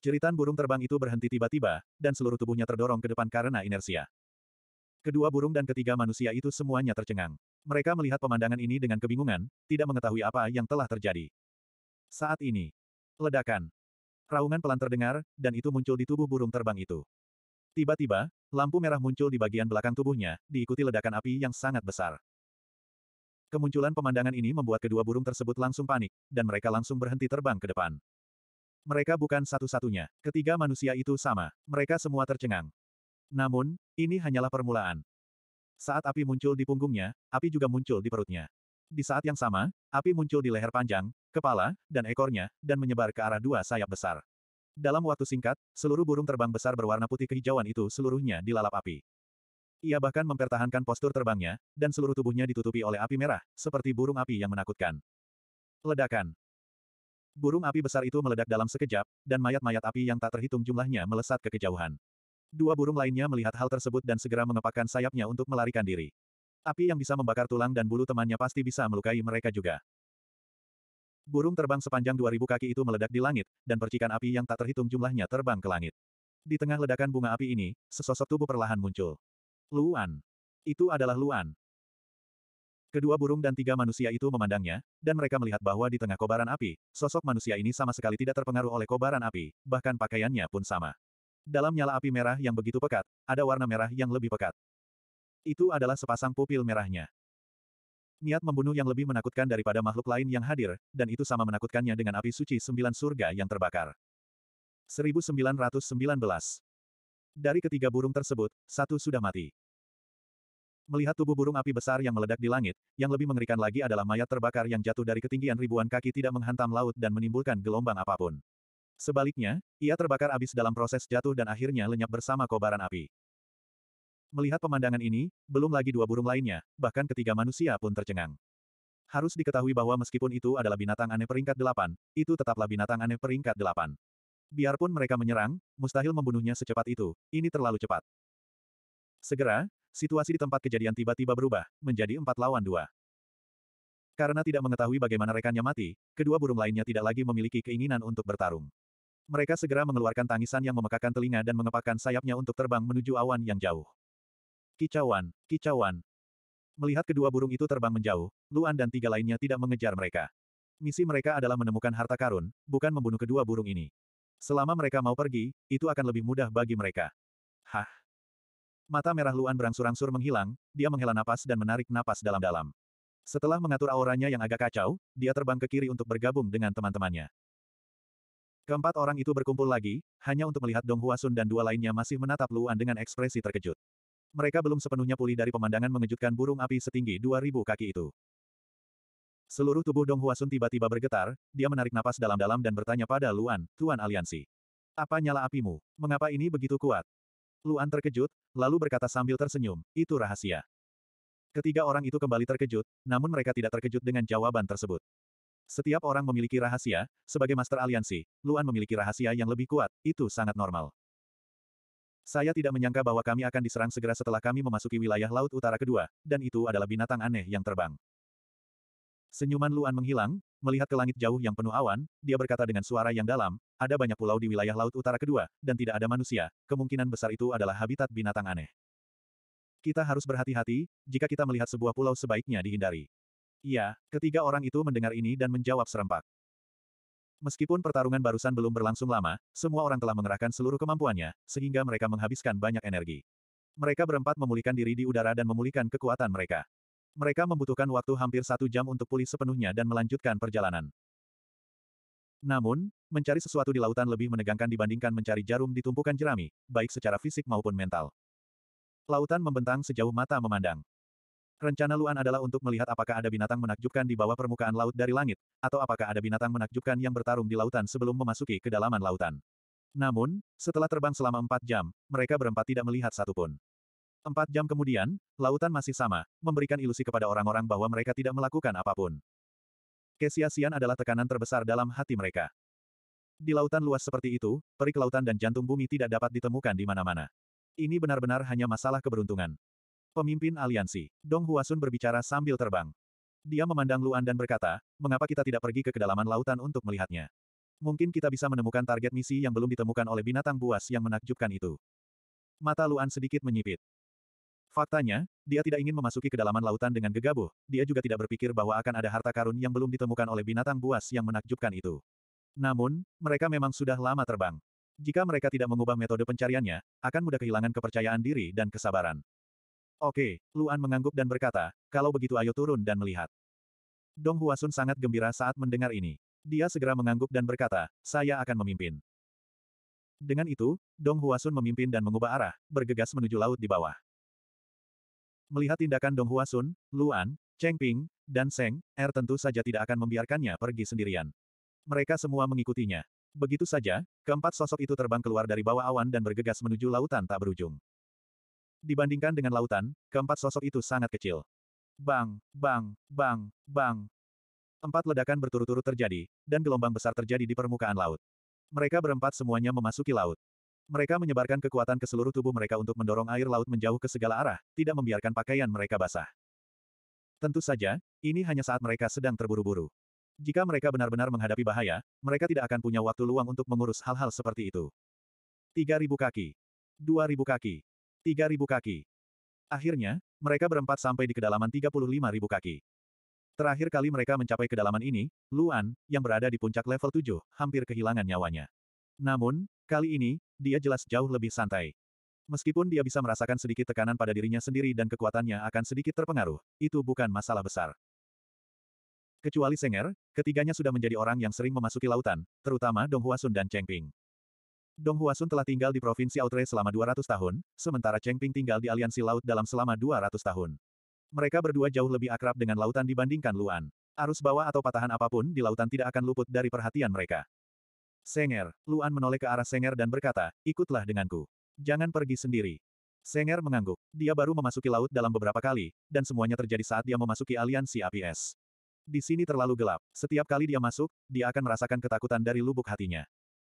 Jeritan burung terbang itu berhenti tiba-tiba, dan seluruh tubuhnya terdorong ke depan karena inersia. Kedua burung dan ketiga manusia itu semuanya tercengang. Mereka melihat pemandangan ini dengan kebingungan, tidak mengetahui apa yang telah terjadi. Saat ini, ledakan. Raungan pelan terdengar, dan itu muncul di tubuh burung terbang itu. Tiba-tiba, lampu merah muncul di bagian belakang tubuhnya, diikuti ledakan api yang sangat besar. Kemunculan pemandangan ini membuat kedua burung tersebut langsung panik, dan mereka langsung berhenti terbang ke depan. Mereka bukan satu-satunya. Ketiga manusia itu sama. Mereka semua tercengang. Namun, ini hanyalah permulaan. Saat api muncul di punggungnya, api juga muncul di perutnya. Di saat yang sama, api muncul di leher panjang, kepala, dan ekornya, dan menyebar ke arah dua sayap besar. Dalam waktu singkat, seluruh burung terbang besar berwarna putih kehijauan itu seluruhnya dilalap api. Ia bahkan mempertahankan postur terbangnya, dan seluruh tubuhnya ditutupi oleh api merah, seperti burung api yang menakutkan. Ledakan. Burung api besar itu meledak dalam sekejap, dan mayat-mayat api yang tak terhitung jumlahnya melesat ke kejauhan. Dua burung lainnya melihat hal tersebut dan segera mengepakkan sayapnya untuk melarikan diri. Api yang bisa membakar tulang dan bulu temannya pasti bisa melukai mereka juga. Burung terbang sepanjang 2000 kaki itu meledak di langit, dan percikan api yang tak terhitung jumlahnya terbang ke langit. Di tengah ledakan bunga api ini, sesosok tubuh perlahan muncul. Luan. Itu adalah Luan. Kedua burung dan tiga manusia itu memandangnya, dan mereka melihat bahwa di tengah kobaran api, sosok manusia ini sama sekali tidak terpengaruh oleh kobaran api, bahkan pakaiannya pun sama. Dalam nyala api merah yang begitu pekat, ada warna merah yang lebih pekat. Itu adalah sepasang pupil merahnya. Niat membunuh yang lebih menakutkan daripada makhluk lain yang hadir, dan itu sama menakutkannya dengan api suci sembilan surga yang terbakar. 1919 Dari ketiga burung tersebut, satu sudah mati. Melihat tubuh burung api besar yang meledak di langit, yang lebih mengerikan lagi adalah mayat terbakar yang jatuh dari ketinggian ribuan kaki tidak menghantam laut dan menimbulkan gelombang apapun. Sebaliknya, ia terbakar abis dalam proses jatuh dan akhirnya lenyap bersama kobaran api. Melihat pemandangan ini, belum lagi dua burung lainnya, bahkan ketiga manusia pun tercengang. Harus diketahui bahwa meskipun itu adalah binatang aneh peringkat delapan, itu tetaplah binatang aneh peringkat delapan. Biarpun mereka menyerang, mustahil membunuhnya secepat itu, ini terlalu cepat. Segera, situasi di tempat kejadian tiba-tiba berubah, menjadi empat lawan dua. Karena tidak mengetahui bagaimana rekannya mati, kedua burung lainnya tidak lagi memiliki keinginan untuk bertarung. Mereka segera mengeluarkan tangisan yang memekakan telinga dan mengepakkan sayapnya untuk terbang menuju awan yang jauh. Kicauan, kicauan. Melihat kedua burung itu terbang menjauh, Luan dan tiga lainnya tidak mengejar mereka. Misi mereka adalah menemukan harta karun, bukan membunuh kedua burung ini. Selama mereka mau pergi, itu akan lebih mudah bagi mereka. Hah? Mata merah Luan berangsur-angsur menghilang, dia menghela napas dan menarik napas dalam-dalam. Setelah mengatur auranya yang agak kacau, dia terbang ke kiri untuk bergabung dengan teman-temannya. Keempat orang itu berkumpul lagi, hanya untuk melihat Dong Huasun dan dua lainnya masih menatap Luan dengan ekspresi terkejut. Mereka belum sepenuhnya pulih dari pemandangan mengejutkan burung api setinggi 2000 kaki itu. Seluruh tubuh Dong Huasun tiba-tiba bergetar, dia menarik napas dalam-dalam dan bertanya pada Luan, Tuan Aliansi. Apa nyala apimu? Mengapa ini begitu kuat? Luan terkejut, lalu berkata sambil tersenyum, itu rahasia. Ketiga orang itu kembali terkejut, namun mereka tidak terkejut dengan jawaban tersebut. Setiap orang memiliki rahasia, sebagai Master Aliansi, Luan memiliki rahasia yang lebih kuat, itu sangat normal. Saya tidak menyangka bahwa kami akan diserang segera setelah kami memasuki wilayah Laut Utara kedua, dan itu adalah binatang aneh yang terbang. Senyuman Luan menghilang, melihat ke langit jauh yang penuh awan, dia berkata dengan suara yang dalam, ada banyak pulau di wilayah Laut Utara kedua, dan tidak ada manusia, kemungkinan besar itu adalah habitat binatang aneh. Kita harus berhati-hati, jika kita melihat sebuah pulau sebaiknya dihindari. Iya, ketiga orang itu mendengar ini dan menjawab serempak. Meskipun pertarungan barusan belum berlangsung lama, semua orang telah mengerahkan seluruh kemampuannya, sehingga mereka menghabiskan banyak energi. Mereka berempat memulihkan diri di udara dan memulihkan kekuatan mereka. Mereka membutuhkan waktu hampir satu jam untuk pulih sepenuhnya dan melanjutkan perjalanan. Namun, mencari sesuatu di lautan lebih menegangkan dibandingkan mencari jarum di tumpukan jerami, baik secara fisik maupun mental. Lautan membentang sejauh mata memandang. Rencana Luan adalah untuk melihat apakah ada binatang menakjubkan di bawah permukaan laut dari langit, atau apakah ada binatang menakjubkan yang bertarung di lautan sebelum memasuki kedalaman lautan. Namun, setelah terbang selama empat jam, mereka berempat tidak melihat satupun. Empat jam kemudian, lautan masih sama, memberikan ilusi kepada orang-orang bahwa mereka tidak melakukan apapun. Kesiasian adalah tekanan terbesar dalam hati mereka. Di lautan luas seperti itu, perik lautan dan jantung bumi tidak dapat ditemukan di mana-mana. Ini benar-benar hanya masalah keberuntungan. Pemimpin aliansi, Dong Huasun berbicara sambil terbang. Dia memandang Luan dan berkata, mengapa kita tidak pergi ke kedalaman lautan untuk melihatnya? Mungkin kita bisa menemukan target misi yang belum ditemukan oleh binatang buas yang menakjubkan itu. Mata Luan sedikit menyipit. Faktanya, dia tidak ingin memasuki kedalaman lautan dengan gegabah, dia juga tidak berpikir bahwa akan ada harta karun yang belum ditemukan oleh binatang buas yang menakjubkan itu. Namun, mereka memang sudah lama terbang. Jika mereka tidak mengubah metode pencariannya, akan mudah kehilangan kepercayaan diri dan kesabaran. Oke, Luan mengangguk dan berkata, kalau begitu ayo turun dan melihat. Dong Huasun sangat gembira saat mendengar ini. Dia segera mengangguk dan berkata, saya akan memimpin. Dengan itu, Dong Huasun memimpin dan mengubah arah, bergegas menuju laut di bawah. Melihat tindakan Dong Huasun, Luan, Cheng Ping, dan Seng, Er tentu saja tidak akan membiarkannya pergi sendirian. Mereka semua mengikutinya. Begitu saja, keempat sosok itu terbang keluar dari bawah awan dan bergegas menuju lautan tak berujung. Dibandingkan dengan lautan, keempat sosok itu sangat kecil. Bang, bang, bang, bang. Empat ledakan berturut-turut terjadi, dan gelombang besar terjadi di permukaan laut. Mereka berempat semuanya memasuki laut. Mereka menyebarkan kekuatan ke seluruh tubuh mereka untuk mendorong air laut menjauh ke segala arah, tidak membiarkan pakaian mereka basah. Tentu saja, ini hanya saat mereka sedang terburu-buru. Jika mereka benar-benar menghadapi bahaya, mereka tidak akan punya waktu luang untuk mengurus hal-hal seperti itu. 3.000 kaki. 2.000 kaki. 3000 kaki. Akhirnya, mereka berempat sampai di kedalaman 35.000 kaki. Terakhir kali mereka mencapai kedalaman ini, Luan, yang berada di puncak level 7, hampir kehilangan nyawanya. Namun, kali ini, dia jelas jauh lebih santai. Meskipun dia bisa merasakan sedikit tekanan pada dirinya sendiri dan kekuatannya akan sedikit terpengaruh, itu bukan masalah besar. Kecuali Senger, ketiganya sudah menjadi orang yang sering memasuki lautan, terutama Dong Huasun dan Cheng Ping. Dong Huasun telah tinggal di Provinsi Outre selama 200 tahun, sementara Cheng Ping tinggal di aliansi laut dalam selama 200 tahun. Mereka berdua jauh lebih akrab dengan lautan dibandingkan Luan. Arus bawah atau patahan apapun di lautan tidak akan luput dari perhatian mereka. Senger, Luan menoleh ke arah Senger dan berkata, ikutlah denganku. Jangan pergi sendiri. Senger mengangguk. Dia baru memasuki laut dalam beberapa kali, dan semuanya terjadi saat dia memasuki aliansi APS. Di sini terlalu gelap. Setiap kali dia masuk, dia akan merasakan ketakutan dari lubuk hatinya.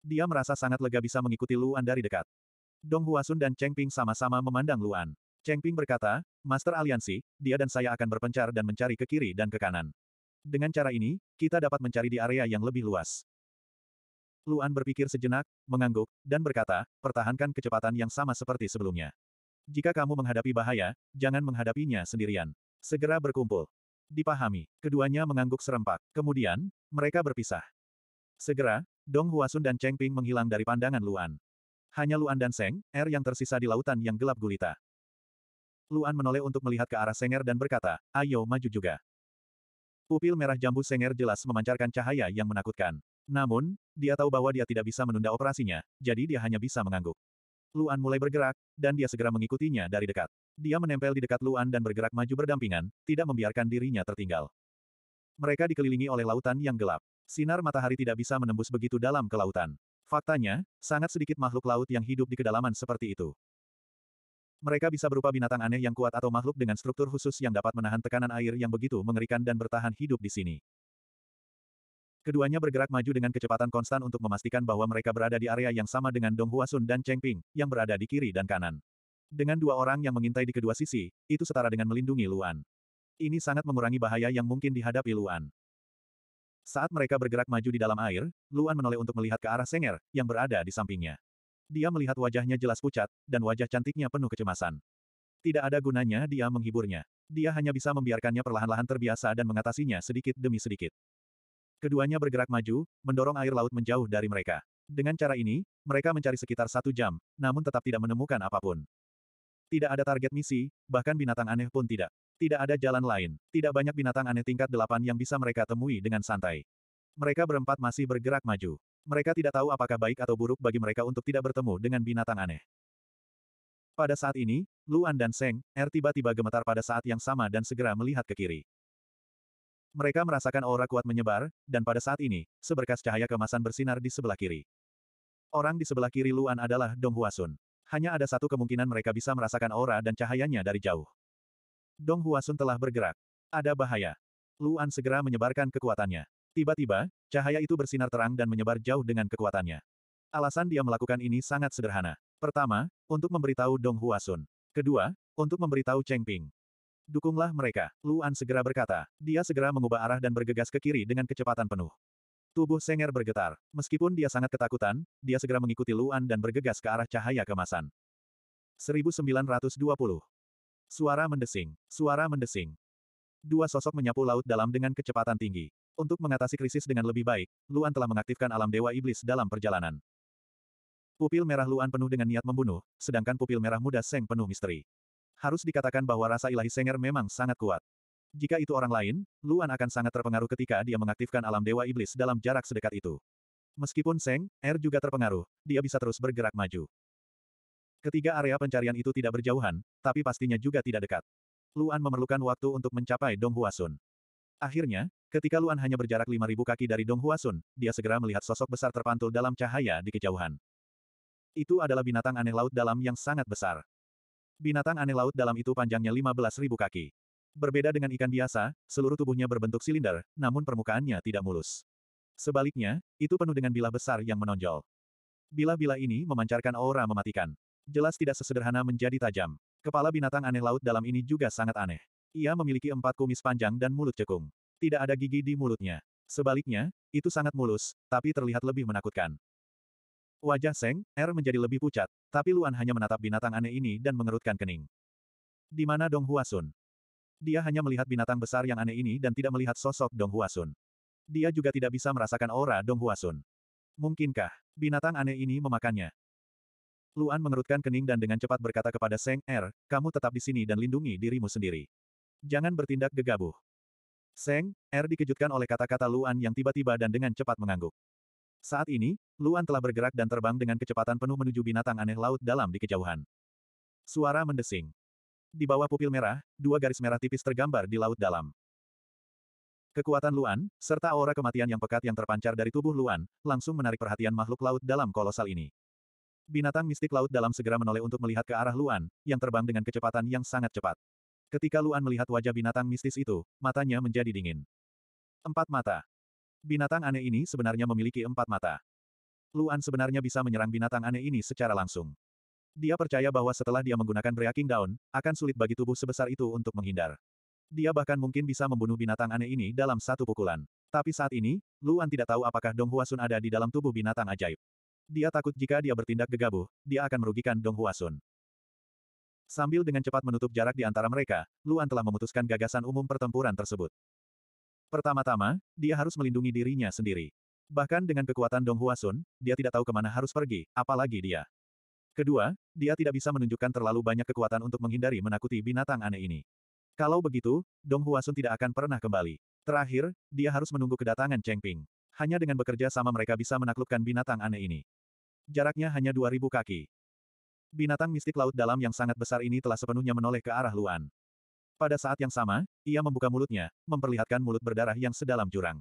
Dia merasa sangat lega bisa mengikuti Luan dari dekat. Dong Huasun dan Cheng Ping sama-sama memandang Luan. Cheng Ping berkata, Master Aliansi, dia dan saya akan berpencar dan mencari ke kiri dan ke kanan. Dengan cara ini, kita dapat mencari di area yang lebih luas. Luan berpikir sejenak, mengangguk, dan berkata, pertahankan kecepatan yang sama seperti sebelumnya. Jika kamu menghadapi bahaya, jangan menghadapinya sendirian. Segera berkumpul. Dipahami. Keduanya mengangguk serempak. Kemudian, mereka berpisah. Segera, Dong Huasun dan Cheng Ping menghilang dari pandangan Luan. Hanya Luan dan Seng, Er yang tersisa di lautan yang gelap gulita. Luan menoleh untuk melihat ke arah Senger dan berkata, ayo maju juga. Pupil merah jambu Senger jelas memancarkan cahaya yang menakutkan. Namun, dia tahu bahwa dia tidak bisa menunda operasinya, jadi dia hanya bisa mengangguk. Luan mulai bergerak, dan dia segera mengikutinya dari dekat. Dia menempel di dekat Luan dan bergerak maju berdampingan, tidak membiarkan dirinya tertinggal. Mereka dikelilingi oleh lautan yang gelap. Sinar matahari tidak bisa menembus begitu dalam ke lautan. Faktanya, sangat sedikit makhluk laut yang hidup di kedalaman seperti itu. Mereka bisa berupa binatang aneh yang kuat atau makhluk dengan struktur khusus yang dapat menahan tekanan air yang begitu mengerikan dan bertahan hidup di sini. Keduanya bergerak maju dengan kecepatan konstan untuk memastikan bahwa mereka berada di area yang sama dengan Dong Huasun dan Cheng Ping, yang berada di kiri dan kanan. Dengan dua orang yang mengintai di kedua sisi, itu setara dengan melindungi Luan. Ini sangat mengurangi bahaya yang mungkin dihadapi Luan. Saat mereka bergerak maju di dalam air, Luan menoleh untuk melihat ke arah Senger, yang berada di sampingnya. Dia melihat wajahnya jelas pucat, dan wajah cantiknya penuh kecemasan. Tidak ada gunanya dia menghiburnya. Dia hanya bisa membiarkannya perlahan-lahan terbiasa dan mengatasinya sedikit demi sedikit. Keduanya bergerak maju, mendorong air laut menjauh dari mereka. Dengan cara ini, mereka mencari sekitar satu jam, namun tetap tidak menemukan apapun. Tidak ada target misi, bahkan binatang aneh pun tidak. Tidak ada jalan lain, tidak banyak binatang aneh tingkat delapan yang bisa mereka temui dengan santai. Mereka berempat masih bergerak maju. Mereka tidak tahu apakah baik atau buruk bagi mereka untuk tidak bertemu dengan binatang aneh. Pada saat ini, Luan dan Seng, Er tiba-tiba gemetar pada saat yang sama dan segera melihat ke kiri. Mereka merasakan aura kuat menyebar, dan pada saat ini, seberkas cahaya kemasan bersinar di sebelah kiri. Orang di sebelah kiri Luan adalah Dong Huasun. Hanya ada satu kemungkinan mereka bisa merasakan aura dan cahayanya dari jauh. Dong Huasun telah bergerak. Ada bahaya. Luan segera menyebarkan kekuatannya. Tiba-tiba, cahaya itu bersinar terang dan menyebar jauh dengan kekuatannya. Alasan dia melakukan ini sangat sederhana. Pertama, untuk memberitahu Dong Huasun. Kedua, untuk memberitahu Cheng Ping. Dukunglah mereka, Luan segera berkata. Dia segera mengubah arah dan bergegas ke kiri dengan kecepatan penuh. Tubuh Senger bergetar. Meskipun dia sangat ketakutan, dia segera mengikuti Luan dan bergegas ke arah cahaya kemasan. 1920 Suara mendesing. Suara mendesing. Dua sosok menyapu laut dalam dengan kecepatan tinggi. Untuk mengatasi krisis dengan lebih baik, Luan telah mengaktifkan alam dewa iblis dalam perjalanan. Pupil merah Luan penuh dengan niat membunuh, sedangkan pupil merah muda Seng penuh misteri. Harus dikatakan bahwa rasa ilahi Senger memang sangat kuat. Jika itu orang lain, Luan akan sangat terpengaruh ketika dia mengaktifkan alam dewa iblis dalam jarak sedekat itu. Meskipun Seng, Er juga terpengaruh, dia bisa terus bergerak maju. Ketiga area pencarian itu tidak berjauhan, tapi pastinya juga tidak dekat. Luan memerlukan waktu untuk mencapai Dong Huasun. Akhirnya, ketika Luan hanya berjarak 5.000 kaki dari Dong Huasun, dia segera melihat sosok besar terpantul dalam cahaya di kejauhan. Itu adalah binatang aneh laut dalam yang sangat besar. Binatang aneh laut dalam itu panjangnya 15.000 kaki. Berbeda dengan ikan biasa, seluruh tubuhnya berbentuk silinder, namun permukaannya tidak mulus. Sebaliknya, itu penuh dengan bilah besar yang menonjol. Bilah-bilah ini memancarkan aura mematikan jelas tidak sesederhana menjadi tajam. Kepala binatang aneh laut dalam ini juga sangat aneh. Ia memiliki empat kumis panjang dan mulut cekung. Tidak ada gigi di mulutnya. Sebaliknya, itu sangat mulus, tapi terlihat lebih menakutkan. Wajah Seng, Er menjadi lebih pucat, tapi Luan hanya menatap binatang aneh ini dan mengerutkan kening. Di mana Dong Huasun? Dia hanya melihat binatang besar yang aneh ini dan tidak melihat sosok Dong Huasun. Dia juga tidak bisa merasakan aura Dong Huasun. Mungkinkah binatang aneh ini memakannya? Luan mengerutkan kening dan dengan cepat berkata kepada Seng Er, kamu tetap di sini dan lindungi dirimu sendiri. Jangan bertindak gegabah. Seng Er dikejutkan oleh kata-kata Luan yang tiba-tiba dan dengan cepat mengangguk. Saat ini, Luan telah bergerak dan terbang dengan kecepatan penuh menuju binatang aneh laut dalam di kejauhan. Suara mendesing. Di bawah pupil merah, dua garis merah tipis tergambar di laut dalam. Kekuatan Luan, serta aura kematian yang pekat yang terpancar dari tubuh Luan, langsung menarik perhatian makhluk laut dalam kolosal ini. Binatang mistik laut dalam segera menoleh untuk melihat ke arah Luan, yang terbang dengan kecepatan yang sangat cepat. Ketika Luan melihat wajah binatang mistis itu, matanya menjadi dingin. Empat mata. Binatang aneh ini sebenarnya memiliki empat mata. Luan sebenarnya bisa menyerang binatang aneh ini secara langsung. Dia percaya bahwa setelah dia menggunakan Breaking Down, akan sulit bagi tubuh sebesar itu untuk menghindar. Dia bahkan mungkin bisa membunuh binatang aneh ini dalam satu pukulan. Tapi saat ini, Luan tidak tahu apakah Dong Huasun ada di dalam tubuh binatang ajaib. Dia takut jika dia bertindak gegabah, dia akan merugikan Dong Huasun. Sambil dengan cepat menutup jarak di antara mereka, Luan telah memutuskan gagasan umum pertempuran tersebut. Pertama-tama, dia harus melindungi dirinya sendiri. Bahkan dengan kekuatan Dong Huasun, dia tidak tahu kemana harus pergi, apalagi dia. Kedua, dia tidak bisa menunjukkan terlalu banyak kekuatan untuk menghindari menakuti binatang aneh ini. Kalau begitu, Dong Huasun tidak akan pernah kembali. Terakhir, dia harus menunggu kedatangan Cheng Ping. Hanya dengan bekerja sama mereka bisa menaklukkan binatang aneh ini. Jaraknya hanya 2000 kaki. Binatang mistik laut dalam yang sangat besar ini telah sepenuhnya menoleh ke arah Luan. Pada saat yang sama, ia membuka mulutnya, memperlihatkan mulut berdarah yang sedalam jurang.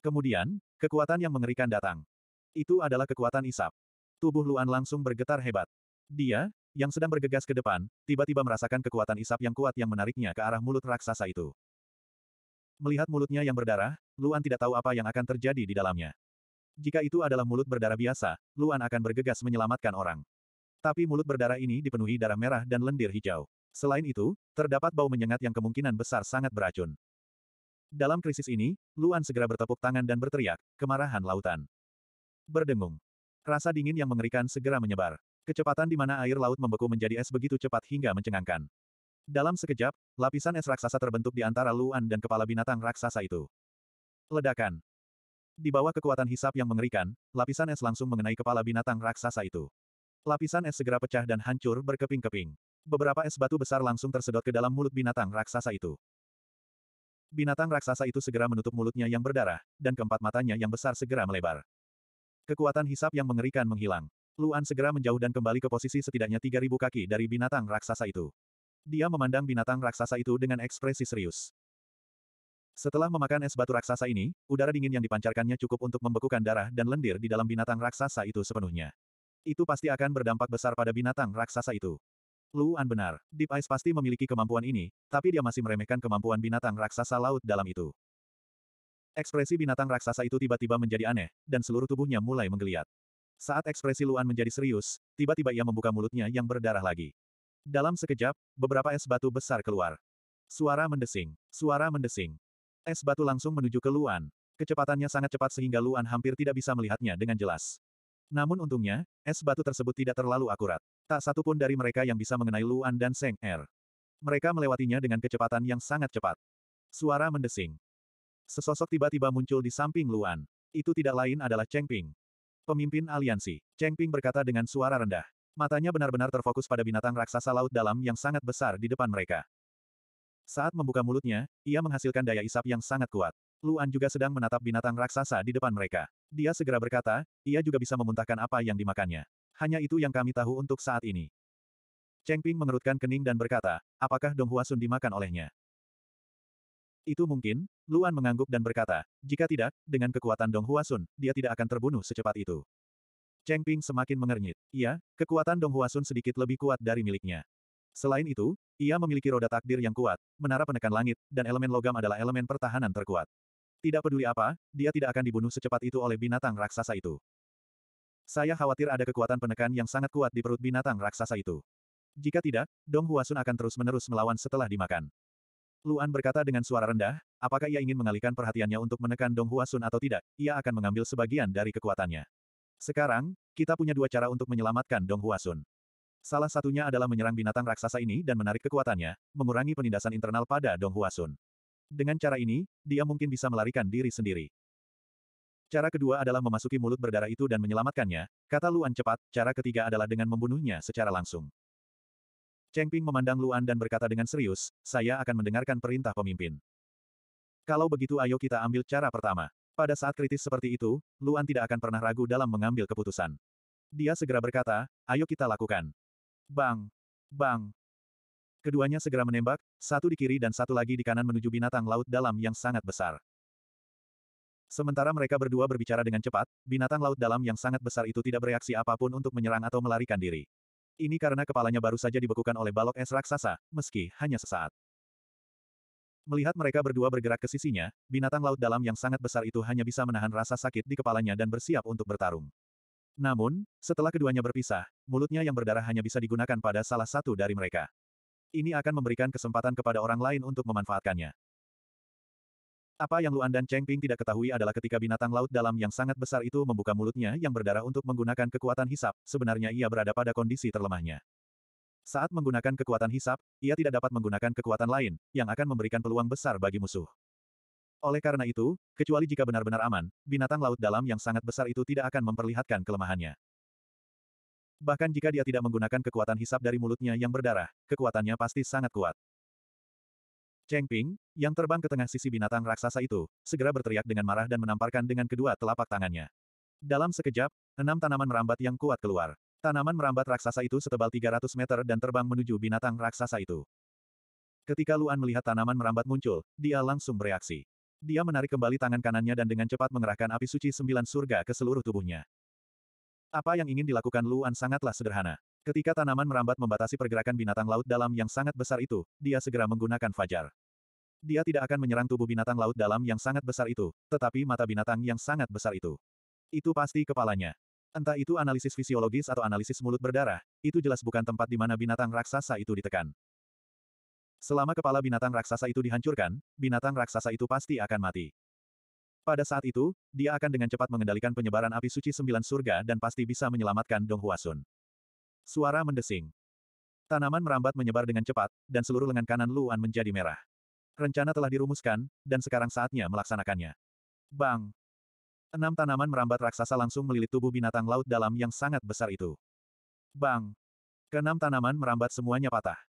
Kemudian, kekuatan yang mengerikan datang. Itu adalah kekuatan isap. Tubuh Luan langsung bergetar hebat. Dia, yang sedang bergegas ke depan, tiba-tiba merasakan kekuatan isap yang kuat yang menariknya ke arah mulut raksasa itu. Melihat mulutnya yang berdarah, Luan tidak tahu apa yang akan terjadi di dalamnya. Jika itu adalah mulut berdarah biasa, Luan akan bergegas menyelamatkan orang. Tapi mulut berdarah ini dipenuhi darah merah dan lendir hijau. Selain itu, terdapat bau menyengat yang kemungkinan besar sangat beracun. Dalam krisis ini, Luan segera bertepuk tangan dan berteriak, kemarahan lautan. Berdengung. Rasa dingin yang mengerikan segera menyebar. Kecepatan di mana air laut membeku menjadi es begitu cepat hingga mencengangkan. Dalam sekejap, lapisan es raksasa terbentuk di antara Luan dan kepala binatang raksasa itu. Ledakan. Di bawah kekuatan hisap yang mengerikan, lapisan es langsung mengenai kepala binatang raksasa itu. Lapisan es segera pecah dan hancur berkeping-keping. Beberapa es batu besar langsung tersedot ke dalam mulut binatang raksasa itu. Binatang raksasa itu segera menutup mulutnya yang berdarah, dan keempat matanya yang besar segera melebar. Kekuatan hisap yang mengerikan menghilang. Luan segera menjauh dan kembali ke posisi setidaknya 3.000 kaki dari binatang raksasa itu. Dia memandang binatang raksasa itu dengan ekspresi serius. Setelah memakan es batu raksasa ini, udara dingin yang dipancarkannya cukup untuk membekukan darah dan lendir di dalam binatang raksasa itu sepenuhnya. Itu pasti akan berdampak besar pada binatang raksasa itu. Luan benar, Deep Ice pasti memiliki kemampuan ini, tapi dia masih meremehkan kemampuan binatang raksasa laut dalam itu. Ekspresi binatang raksasa itu tiba-tiba menjadi aneh, dan seluruh tubuhnya mulai menggeliat. Saat ekspresi Luan menjadi serius, tiba-tiba ia membuka mulutnya yang berdarah lagi. Dalam sekejap, beberapa es batu besar keluar. Suara mendesing, suara mendesing. Es batu langsung menuju ke Luan. Kecepatannya sangat cepat sehingga Luan hampir tidak bisa melihatnya dengan jelas. Namun untungnya, es batu tersebut tidak terlalu akurat. Tak satu pun dari mereka yang bisa mengenai Luan dan Seng Er. Mereka melewatinya dengan kecepatan yang sangat cepat. Suara mendesing. Sesosok tiba-tiba muncul di samping Luan. Itu tidak lain adalah Cheng Ping. Pemimpin aliansi, Cheng Ping berkata dengan suara rendah. Matanya benar-benar terfokus pada binatang raksasa laut dalam yang sangat besar di depan mereka. Saat membuka mulutnya, ia menghasilkan daya isap yang sangat kuat. Luan juga sedang menatap binatang raksasa di depan mereka. Dia segera berkata, ia juga bisa memuntahkan apa yang dimakannya. Hanya itu yang kami tahu untuk saat ini. Cheng Ping mengerutkan kening dan berkata, apakah Dong Huasun dimakan olehnya? Itu mungkin, Luan mengangguk dan berkata, jika tidak, dengan kekuatan Dong Huasun, dia tidak akan terbunuh secepat itu. Cheng Ping semakin mengernyit. Iya, kekuatan Dong Huasun sedikit lebih kuat dari miliknya. Selain itu, ia memiliki roda takdir yang kuat, menara penekan langit, dan elemen logam adalah elemen pertahanan terkuat. Tidak peduli apa, dia tidak akan dibunuh secepat itu oleh binatang raksasa itu. Saya khawatir ada kekuatan penekan yang sangat kuat di perut binatang raksasa itu. Jika tidak, Dong Huasun akan terus-menerus melawan setelah dimakan. Luan berkata dengan suara rendah, apakah ia ingin mengalihkan perhatiannya untuk menekan Dong Huasun atau tidak, ia akan mengambil sebagian dari kekuatannya. Sekarang, kita punya dua cara untuk menyelamatkan Dong Huasun. Salah satunya adalah menyerang binatang raksasa ini dan menarik kekuatannya, mengurangi penindasan internal pada Dong Huasun. Dengan cara ini, dia mungkin bisa melarikan diri sendiri. Cara kedua adalah memasuki mulut berdarah itu dan menyelamatkannya, kata Luan cepat, cara ketiga adalah dengan membunuhnya secara langsung. Cheng Ping memandang Luan dan berkata dengan serius, saya akan mendengarkan perintah pemimpin. Kalau begitu ayo kita ambil cara pertama. Pada saat kritis seperti itu, Luan tidak akan pernah ragu dalam mengambil keputusan. Dia segera berkata, ayo kita lakukan. Bang! Bang! Keduanya segera menembak, satu di kiri dan satu lagi di kanan menuju binatang laut dalam yang sangat besar. Sementara mereka berdua berbicara dengan cepat, binatang laut dalam yang sangat besar itu tidak bereaksi apapun untuk menyerang atau melarikan diri. Ini karena kepalanya baru saja dibekukan oleh balok es raksasa, meski hanya sesaat. Melihat mereka berdua bergerak ke sisinya, binatang laut dalam yang sangat besar itu hanya bisa menahan rasa sakit di kepalanya dan bersiap untuk bertarung. Namun, setelah keduanya berpisah, mulutnya yang berdarah hanya bisa digunakan pada salah satu dari mereka. Ini akan memberikan kesempatan kepada orang lain untuk memanfaatkannya. Apa yang Luan dan Cheng Ping tidak ketahui adalah ketika binatang laut dalam yang sangat besar itu membuka mulutnya yang berdarah untuk menggunakan kekuatan hisap, sebenarnya ia berada pada kondisi terlemahnya. Saat menggunakan kekuatan hisap, ia tidak dapat menggunakan kekuatan lain, yang akan memberikan peluang besar bagi musuh. Oleh karena itu, kecuali jika benar-benar aman, binatang laut dalam yang sangat besar itu tidak akan memperlihatkan kelemahannya. Bahkan jika dia tidak menggunakan kekuatan hisap dari mulutnya yang berdarah, kekuatannya pasti sangat kuat. Cheng Ping, yang terbang ke tengah sisi binatang raksasa itu, segera berteriak dengan marah dan menamparkan dengan kedua telapak tangannya. Dalam sekejap, enam tanaman merambat yang kuat keluar. Tanaman merambat raksasa itu setebal 300 meter dan terbang menuju binatang raksasa itu. Ketika Luan melihat tanaman merambat muncul, dia langsung bereaksi. Dia menarik kembali tangan kanannya dan dengan cepat mengerahkan api suci sembilan surga ke seluruh tubuhnya. Apa yang ingin dilakukan Luan sangatlah sederhana. Ketika tanaman merambat membatasi pergerakan binatang laut dalam yang sangat besar itu, dia segera menggunakan fajar. Dia tidak akan menyerang tubuh binatang laut dalam yang sangat besar itu, tetapi mata binatang yang sangat besar itu. Itu pasti kepalanya. Entah itu analisis fisiologis atau analisis mulut berdarah, itu jelas bukan tempat di mana binatang raksasa itu ditekan. Selama kepala binatang raksasa itu dihancurkan, binatang raksasa itu pasti akan mati. Pada saat itu, dia akan dengan cepat mengendalikan penyebaran api suci sembilan surga dan pasti bisa menyelamatkan Dong Huasun. Suara mendesing. Tanaman merambat menyebar dengan cepat, dan seluruh lengan kanan Luan menjadi merah. Rencana telah dirumuskan, dan sekarang saatnya melaksanakannya. Bang! Enam tanaman merambat raksasa langsung melilit tubuh binatang laut dalam yang sangat besar itu. Bang! Kenam tanaman merambat semuanya patah.